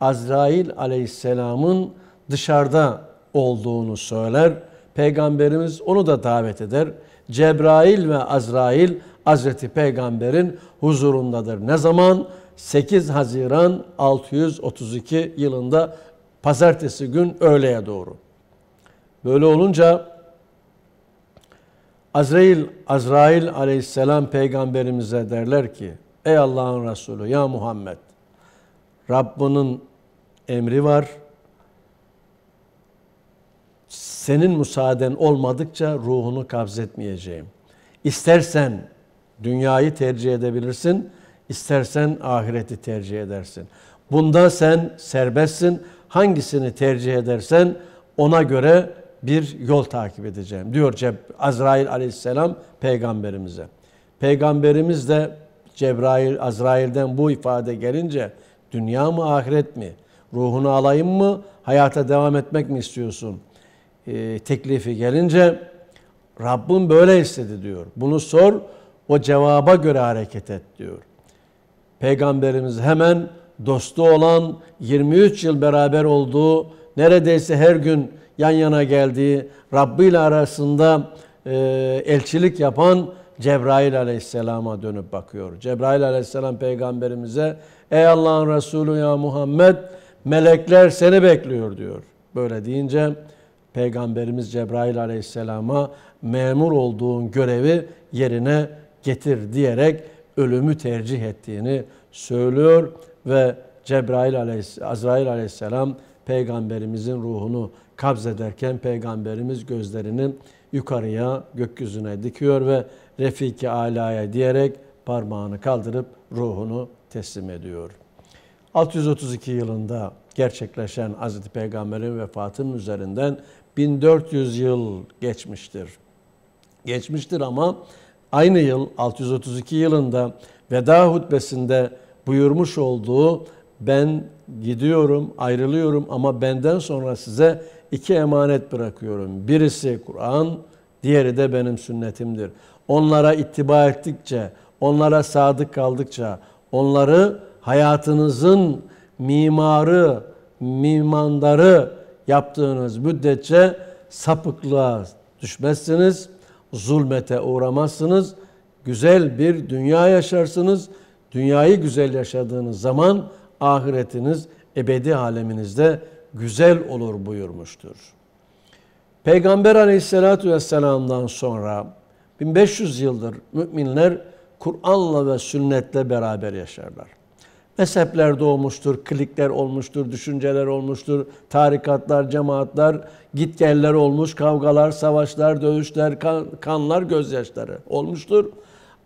Azrail aleyhisselamın dışarıda olduğunu söyler. Peygamberimiz onu da davet eder. Cebrail ve Azrail Hazreti Peygamber'in huzurundadır. Ne zaman? 8 Haziran 632 yılında pazartesi gün öğleye doğru. Böyle olunca Azrail, Azrail aleyhisselam peygamberimize derler ki Ey Allah'ın Resulü ya Muhammed Rabbinin emri var. Senin müsaaden olmadıkça ruhunu kabzetmeyeceğim. İstersen dünyayı tercih edebilirsin, istersen ahireti tercih edersin. Bunda sen serbestsin. Hangisini tercih edersen ona göre bir yol takip edeceğim diyor Ceb Azrail aleyhisselam peygamberimize. Peygamberimiz de Cebrail Azrail'den bu ifade gelince dünya mı ahiret mi? Ruhunu alayım mı? Hayata devam etmek mi istiyorsun? E, teklifi gelince Rabbim böyle istedi diyor. Bunu sor, o cevaba göre hareket et diyor. Peygamberimiz hemen dostu olan 23 yıl beraber olduğu, neredeyse her gün yan yana geldiği, Rabbi ile arasında e, elçilik yapan Cebrail aleyhisselama dönüp bakıyor. Cebrail aleyhisselam peygamberimize ey Allah'ın Resulü ya Muhammed melekler seni bekliyor diyor. Böyle deyince Peygamberimiz Cebrail Aleyhisselam'a memur olduğun görevi yerine getir diyerek ölümü tercih ettiğini söylüyor ve Cebrail Aleyhisselam, Azrail Aleyhisselam peygamberimizin ruhunu kabzederken peygamberimiz gözlerini yukarıya gökyüzüne dikiyor ve Refiki Ala'ya diyerek parmağını kaldırıp ruhunu teslim ediyor. 632 yılında gerçekleşen Hz. Peygamber'in vefatının üzerinden 1400 yıl geçmiştir. Geçmiştir ama aynı yıl 632 yılında veda hutbesinde buyurmuş olduğu ben gidiyorum, ayrılıyorum ama benden sonra size iki emanet bırakıyorum. Birisi Kur'an, diğeri de benim sünnetimdir. Onlara ittiba ettikçe, onlara sadık kaldıkça, onları hayatınızın mimarı, mimandarı yaptığınız müddetçe sapıklığa düşmezsiniz, zulmete uğramazsınız, güzel bir dünya yaşarsınız. Dünyayı güzel yaşadığınız zaman ahiretiniz ebedi aleminizde güzel olur buyurmuştur. Peygamber aleyhissalatü vesselam'dan sonra 1500 yıldır müminler Kur'an'la ve sünnetle beraber yaşarlar mezhepler doğmuştur, klikler olmuştur, düşünceler olmuştur, tarikatlar, cemaatler, gitgeller olmuş, kavgalar, savaşlar, dövüşler, kan, kanlar, gözyaşları olmuştur.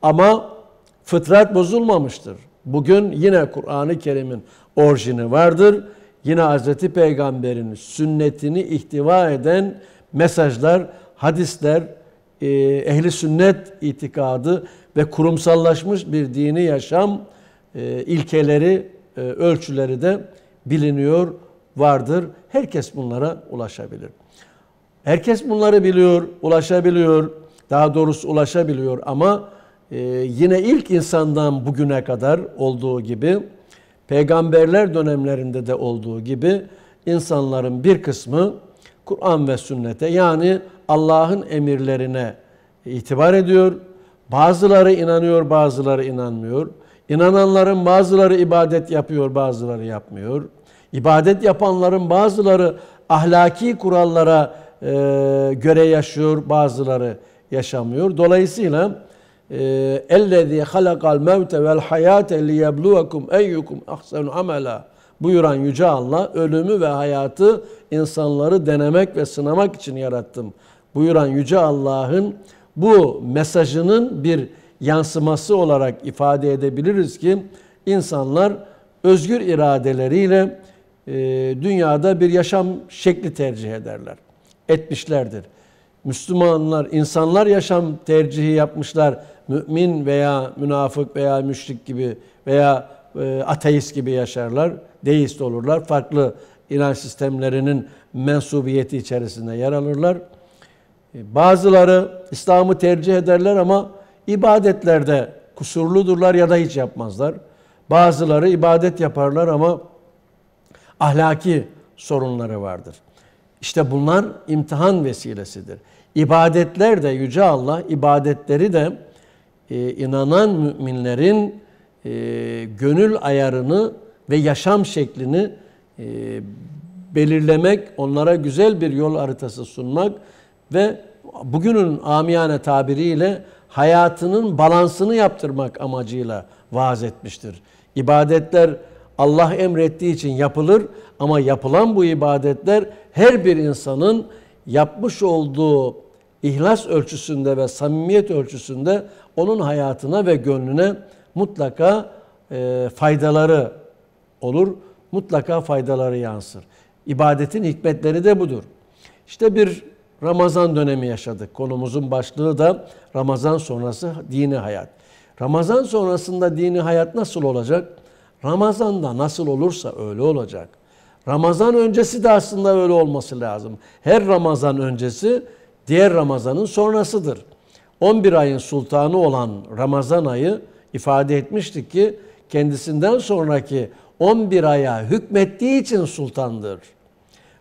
Ama fıtrat bozulmamıştır. Bugün yine Kur'an-ı Kerim'in orijini vardır. Yine Hz. Peygamber'in sünnetini ihtiva eden mesajlar, hadisler, e, ehli sünnet itikadı ve kurumsallaşmış bir dini yaşam e, ilkeleri, e, ölçüleri de biliniyor, vardır. Herkes bunlara ulaşabilir. Herkes bunları biliyor, ulaşabiliyor. Daha doğrusu ulaşabiliyor ama e, yine ilk insandan bugüne kadar olduğu gibi peygamberler dönemlerinde de olduğu gibi insanların bir kısmı Kur'an ve sünnete yani Allah'ın emirlerine itibar ediyor. Bazıları inanıyor, bazıları inanmıyor. İnananların bazıları ibadet yapıyor, bazıları yapmıyor. İbadet yapanların bazıları ahlaki kurallara e, göre yaşıyor, bazıları yaşamıyor. Dolayısıyla اَلَّذ۪ي خَلَقَ الْمَوْتَ وَالْحَيَاتَ لِيَبْلُوَكُمْ اَيُّكُمْ اَحْسَنُ عَمَلًا buyuran Yüce Allah, ölümü ve hayatı insanları denemek ve sınamak için yarattım buyuran Yüce Allah'ın bu mesajının bir yansıması olarak ifade edebiliriz ki insanlar özgür iradeleriyle e, dünyada bir yaşam şekli tercih ederler. Etmişlerdir. Müslümanlar, insanlar yaşam tercihi yapmışlar. Mümin veya münafık veya müşrik gibi veya e, ateist gibi yaşarlar. Deist olurlar. Farklı inanç sistemlerinin mensubiyeti içerisinde yer alırlar. E, bazıları İslam'ı tercih ederler ama ibadetlerde kusurludurlar ya da hiç yapmazlar. Bazıları ibadet yaparlar ama ahlaki sorunları vardır. İşte bunlar imtihan vesilesidir. İbadetler de Yüce Allah ibadetleri de e, inanan müminlerin e, gönül ayarını ve yaşam şeklini e, belirlemek, onlara güzel bir yol haritası sunmak ve bugünün amiyane tabiriyle hayatının balansını yaptırmak amacıyla vaaz etmiştir. İbadetler Allah emrettiği için yapılır ama yapılan bu ibadetler her bir insanın yapmış olduğu ihlas ölçüsünde ve samimiyet ölçüsünde onun hayatına ve gönlüne mutlaka e, faydaları olur. Mutlaka faydaları yansır. İbadetin hikmetleri de budur. İşte bir Ramazan dönemi yaşadık. Konumuzun başlığı da Ramazan sonrası dini hayat. Ramazan sonrasında dini hayat nasıl olacak? Ramazan'da nasıl olursa öyle olacak. Ramazan öncesi de aslında öyle olması lazım. Her Ramazan öncesi diğer Ramazan'ın sonrasıdır. 11 ayın sultanı olan Ramazan ayı ifade etmiştik ki kendisinden sonraki 11 aya hükmettiği için sultandır.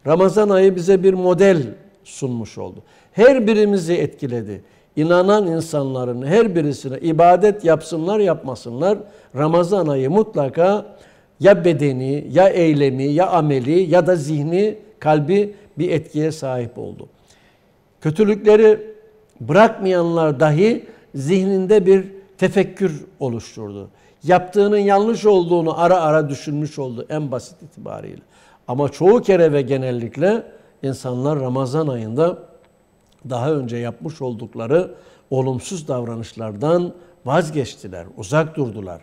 Ramazan ayı bize bir model sunmuş oldu. Her birimizi etkiledi. İnanan insanların her birisine ibadet yapsınlar yapmasınlar Ramazan ayı mutlaka ya bedeni ya eylemi ya ameli ya da zihni kalbi bir etkiye sahip oldu. Kötülükleri bırakmayanlar dahi zihninde bir tefekkür oluşturdu. Yaptığının yanlış olduğunu ara ara düşünmüş oldu en basit itibariyle. Ama çoğu kere ve genellikle insanlar Ramazan ayında daha önce yapmış oldukları olumsuz davranışlardan vazgeçtiler, uzak durdular.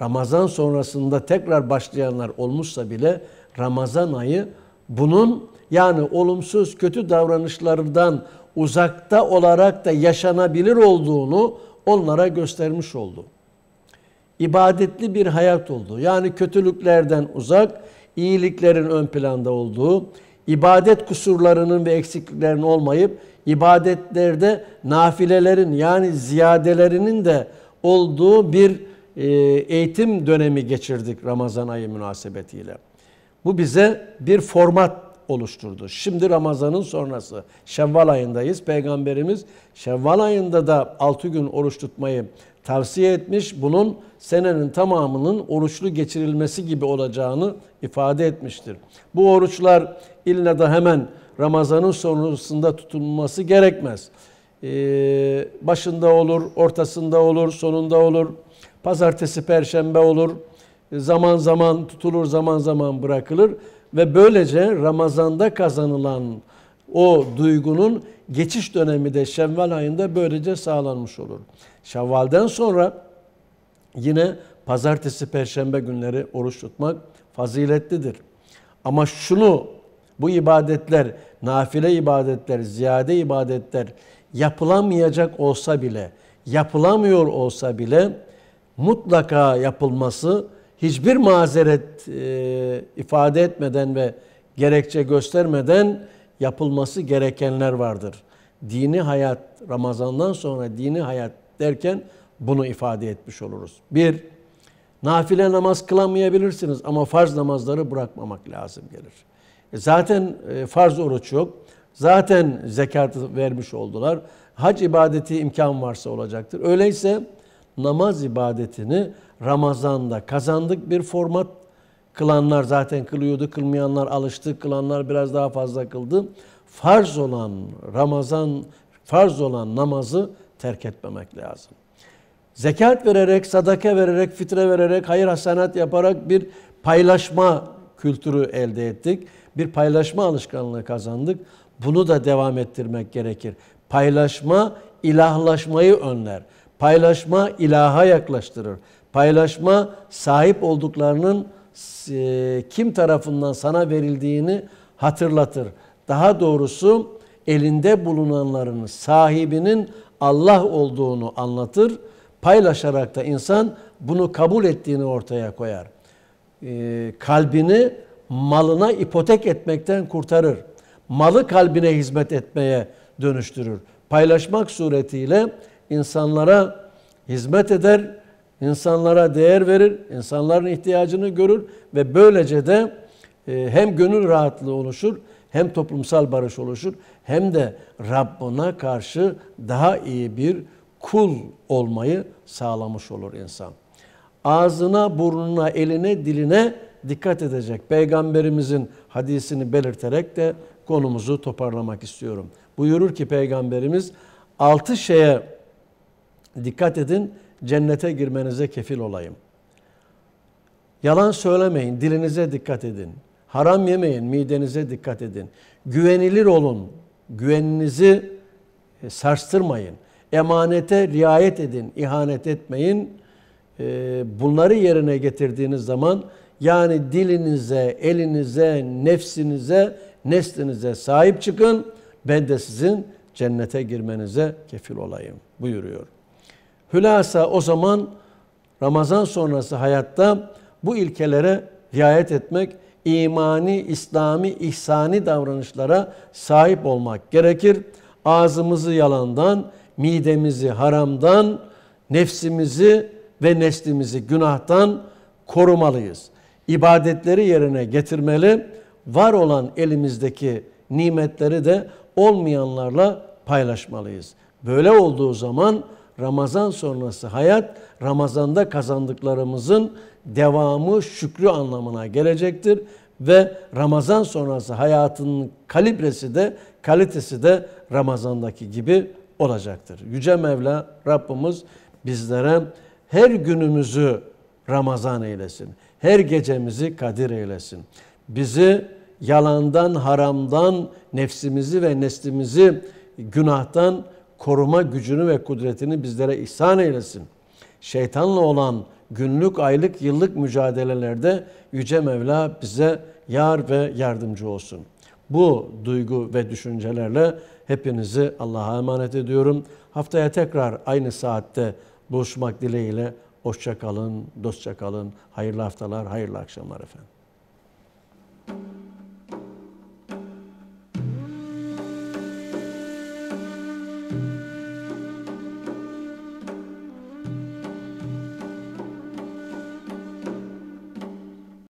Ramazan sonrasında tekrar başlayanlar olmuşsa bile Ramazan ayı bunun yani olumsuz kötü davranışlardan uzakta olarak da yaşanabilir olduğunu onlara göstermiş oldu. İbadetli bir hayat oldu. Yani kötülüklerden uzak, iyiliklerin ön planda olduğu, ibadet kusurlarının ve eksikliklerinin olmayıp ibadetlerde nafilelerin yani ziyadelerinin de olduğu bir e, eğitim dönemi geçirdik Ramazan ayı münasebetiyle. Bu bize bir format oluşturdu. Şimdi Ramazan'ın sonrası Şevval ayındayız. Peygamberimiz Şevval ayında da 6 gün oruç tutmayı tavsiye etmiş. Bunun senenin tamamının oruçlu geçirilmesi gibi olacağını ifade etmiştir. Bu oruçlar ille de hemen Ramazan'ın sonrasında tutulması gerekmez. Ee, başında olur, ortasında olur, sonunda olur. Pazartesi, perşembe olur. Zaman zaman tutulur, zaman zaman bırakılır. Ve böylece Ramazan'da kazanılan o duygunun geçiş dönemi de Şevval ayında böylece sağlanmış olur. Şevval'den sonra yine pazartesi, perşembe günleri oruç tutmak faziletlidir. Ama şunu, bu ibadetler, nafile ibadetler, ziyade ibadetler yapılamayacak olsa bile, yapılamıyor olsa bile mutlaka yapılması hiçbir mazeret e, ifade etmeden ve gerekçe göstermeden yapılması gerekenler vardır. Dini hayat, Ramazan'dan sonra dini hayat derken bunu ifade etmiş oluruz. Bir, nafile namaz kılamayabilirsiniz ama farz namazları bırakmamak lazım gelir. E zaten e, farz oruç yok. Zaten zekatı vermiş oldular. Hac ibadeti imkan varsa olacaktır. Öyleyse namaz ibadetini Ramazan'da kazandık bir format. Kılanlar zaten kılıyordu, kılmayanlar alıştı, kılanlar biraz daha fazla kıldı. Farz olan Ramazan, farz olan namazı terk etmemek lazım. Zekat vererek, sadaka vererek, fitre vererek, hayır hasenat yaparak bir paylaşma kültürü elde ettik. Bir paylaşma alışkanlığı kazandık. Bunu da devam ettirmek gerekir. Paylaşma ilahlaşmayı önler. Paylaşma ilaha yaklaştırır. Paylaşma sahip olduklarının e, kim tarafından sana verildiğini hatırlatır. Daha doğrusu elinde bulunanların sahibinin Allah olduğunu anlatır. Paylaşarak da insan bunu kabul ettiğini ortaya koyar. Ee, kalbini malına ipotek etmekten kurtarır. Malı kalbine hizmet etmeye dönüştürür. Paylaşmak suretiyle insanlara hizmet eder, insanlara değer verir, insanların ihtiyacını görür ve böylece de e, hem gönül rahatlığı oluşur hem toplumsal barış oluşur hem de Rabbına karşı daha iyi bir kul olmayı sağlamış olur insan. Ağzına, burnuna, eline, diline dikkat edecek. Peygamberimizin hadisini belirterek de konumuzu toparlamak istiyorum. Buyurur ki Peygamberimiz altı şeye dikkat edin cennete girmenize kefil olayım. Yalan söylemeyin, dilinize dikkat edin. Haram yemeyin, midenize dikkat edin. Güvenilir olun, güveninizi e, sarstırmayın. Emanete riayet edin, ihanet etmeyin. E, bunları yerine getirdiğiniz zaman yani dilinize, elinize, nefsinize, neslinize sahip çıkın. Ben de sizin cennete girmenize kefil olayım buyuruyor. Hülasa o zaman Ramazan sonrası hayatta bu ilkelere riayet etmek imani, İslami, ihsani davranışlara sahip olmak gerekir. Ağzımızı yalandan, midemizi haramdan, nefsimizi ve neslimizi günahtan korumalıyız. İbadetleri yerine getirmeli, var olan elimizdeki nimetleri de olmayanlarla paylaşmalıyız. Böyle olduğu zaman Ramazan sonrası hayat Ramazanda kazandıklarımızın devamı şükrü anlamına gelecektir ve Ramazan sonrası hayatının kalibresi de kalitesi de Ramazan'daki gibi olacaktır. Yüce Mevla Rabbimiz bizlere her günümüzü Ramazan eylesin. Her gecemizi kadir eylesin. Bizi yalandan, haramdan, nefsimizi ve neslimizi günahtan koruma gücünü ve kudretini bizlere ihsan eylesin. Şeytanla olan günlük, aylık, yıllık mücadelelerde Yüce Mevla bize yar ve yardımcı olsun. Bu duygu ve düşüncelerle hepinizi Allah'a emanet ediyorum. Haftaya tekrar aynı saatte buluşmak dileğiyle hoşça kalın, dostça kalın. Hayırlı haftalar, hayırlı akşamlar efendim.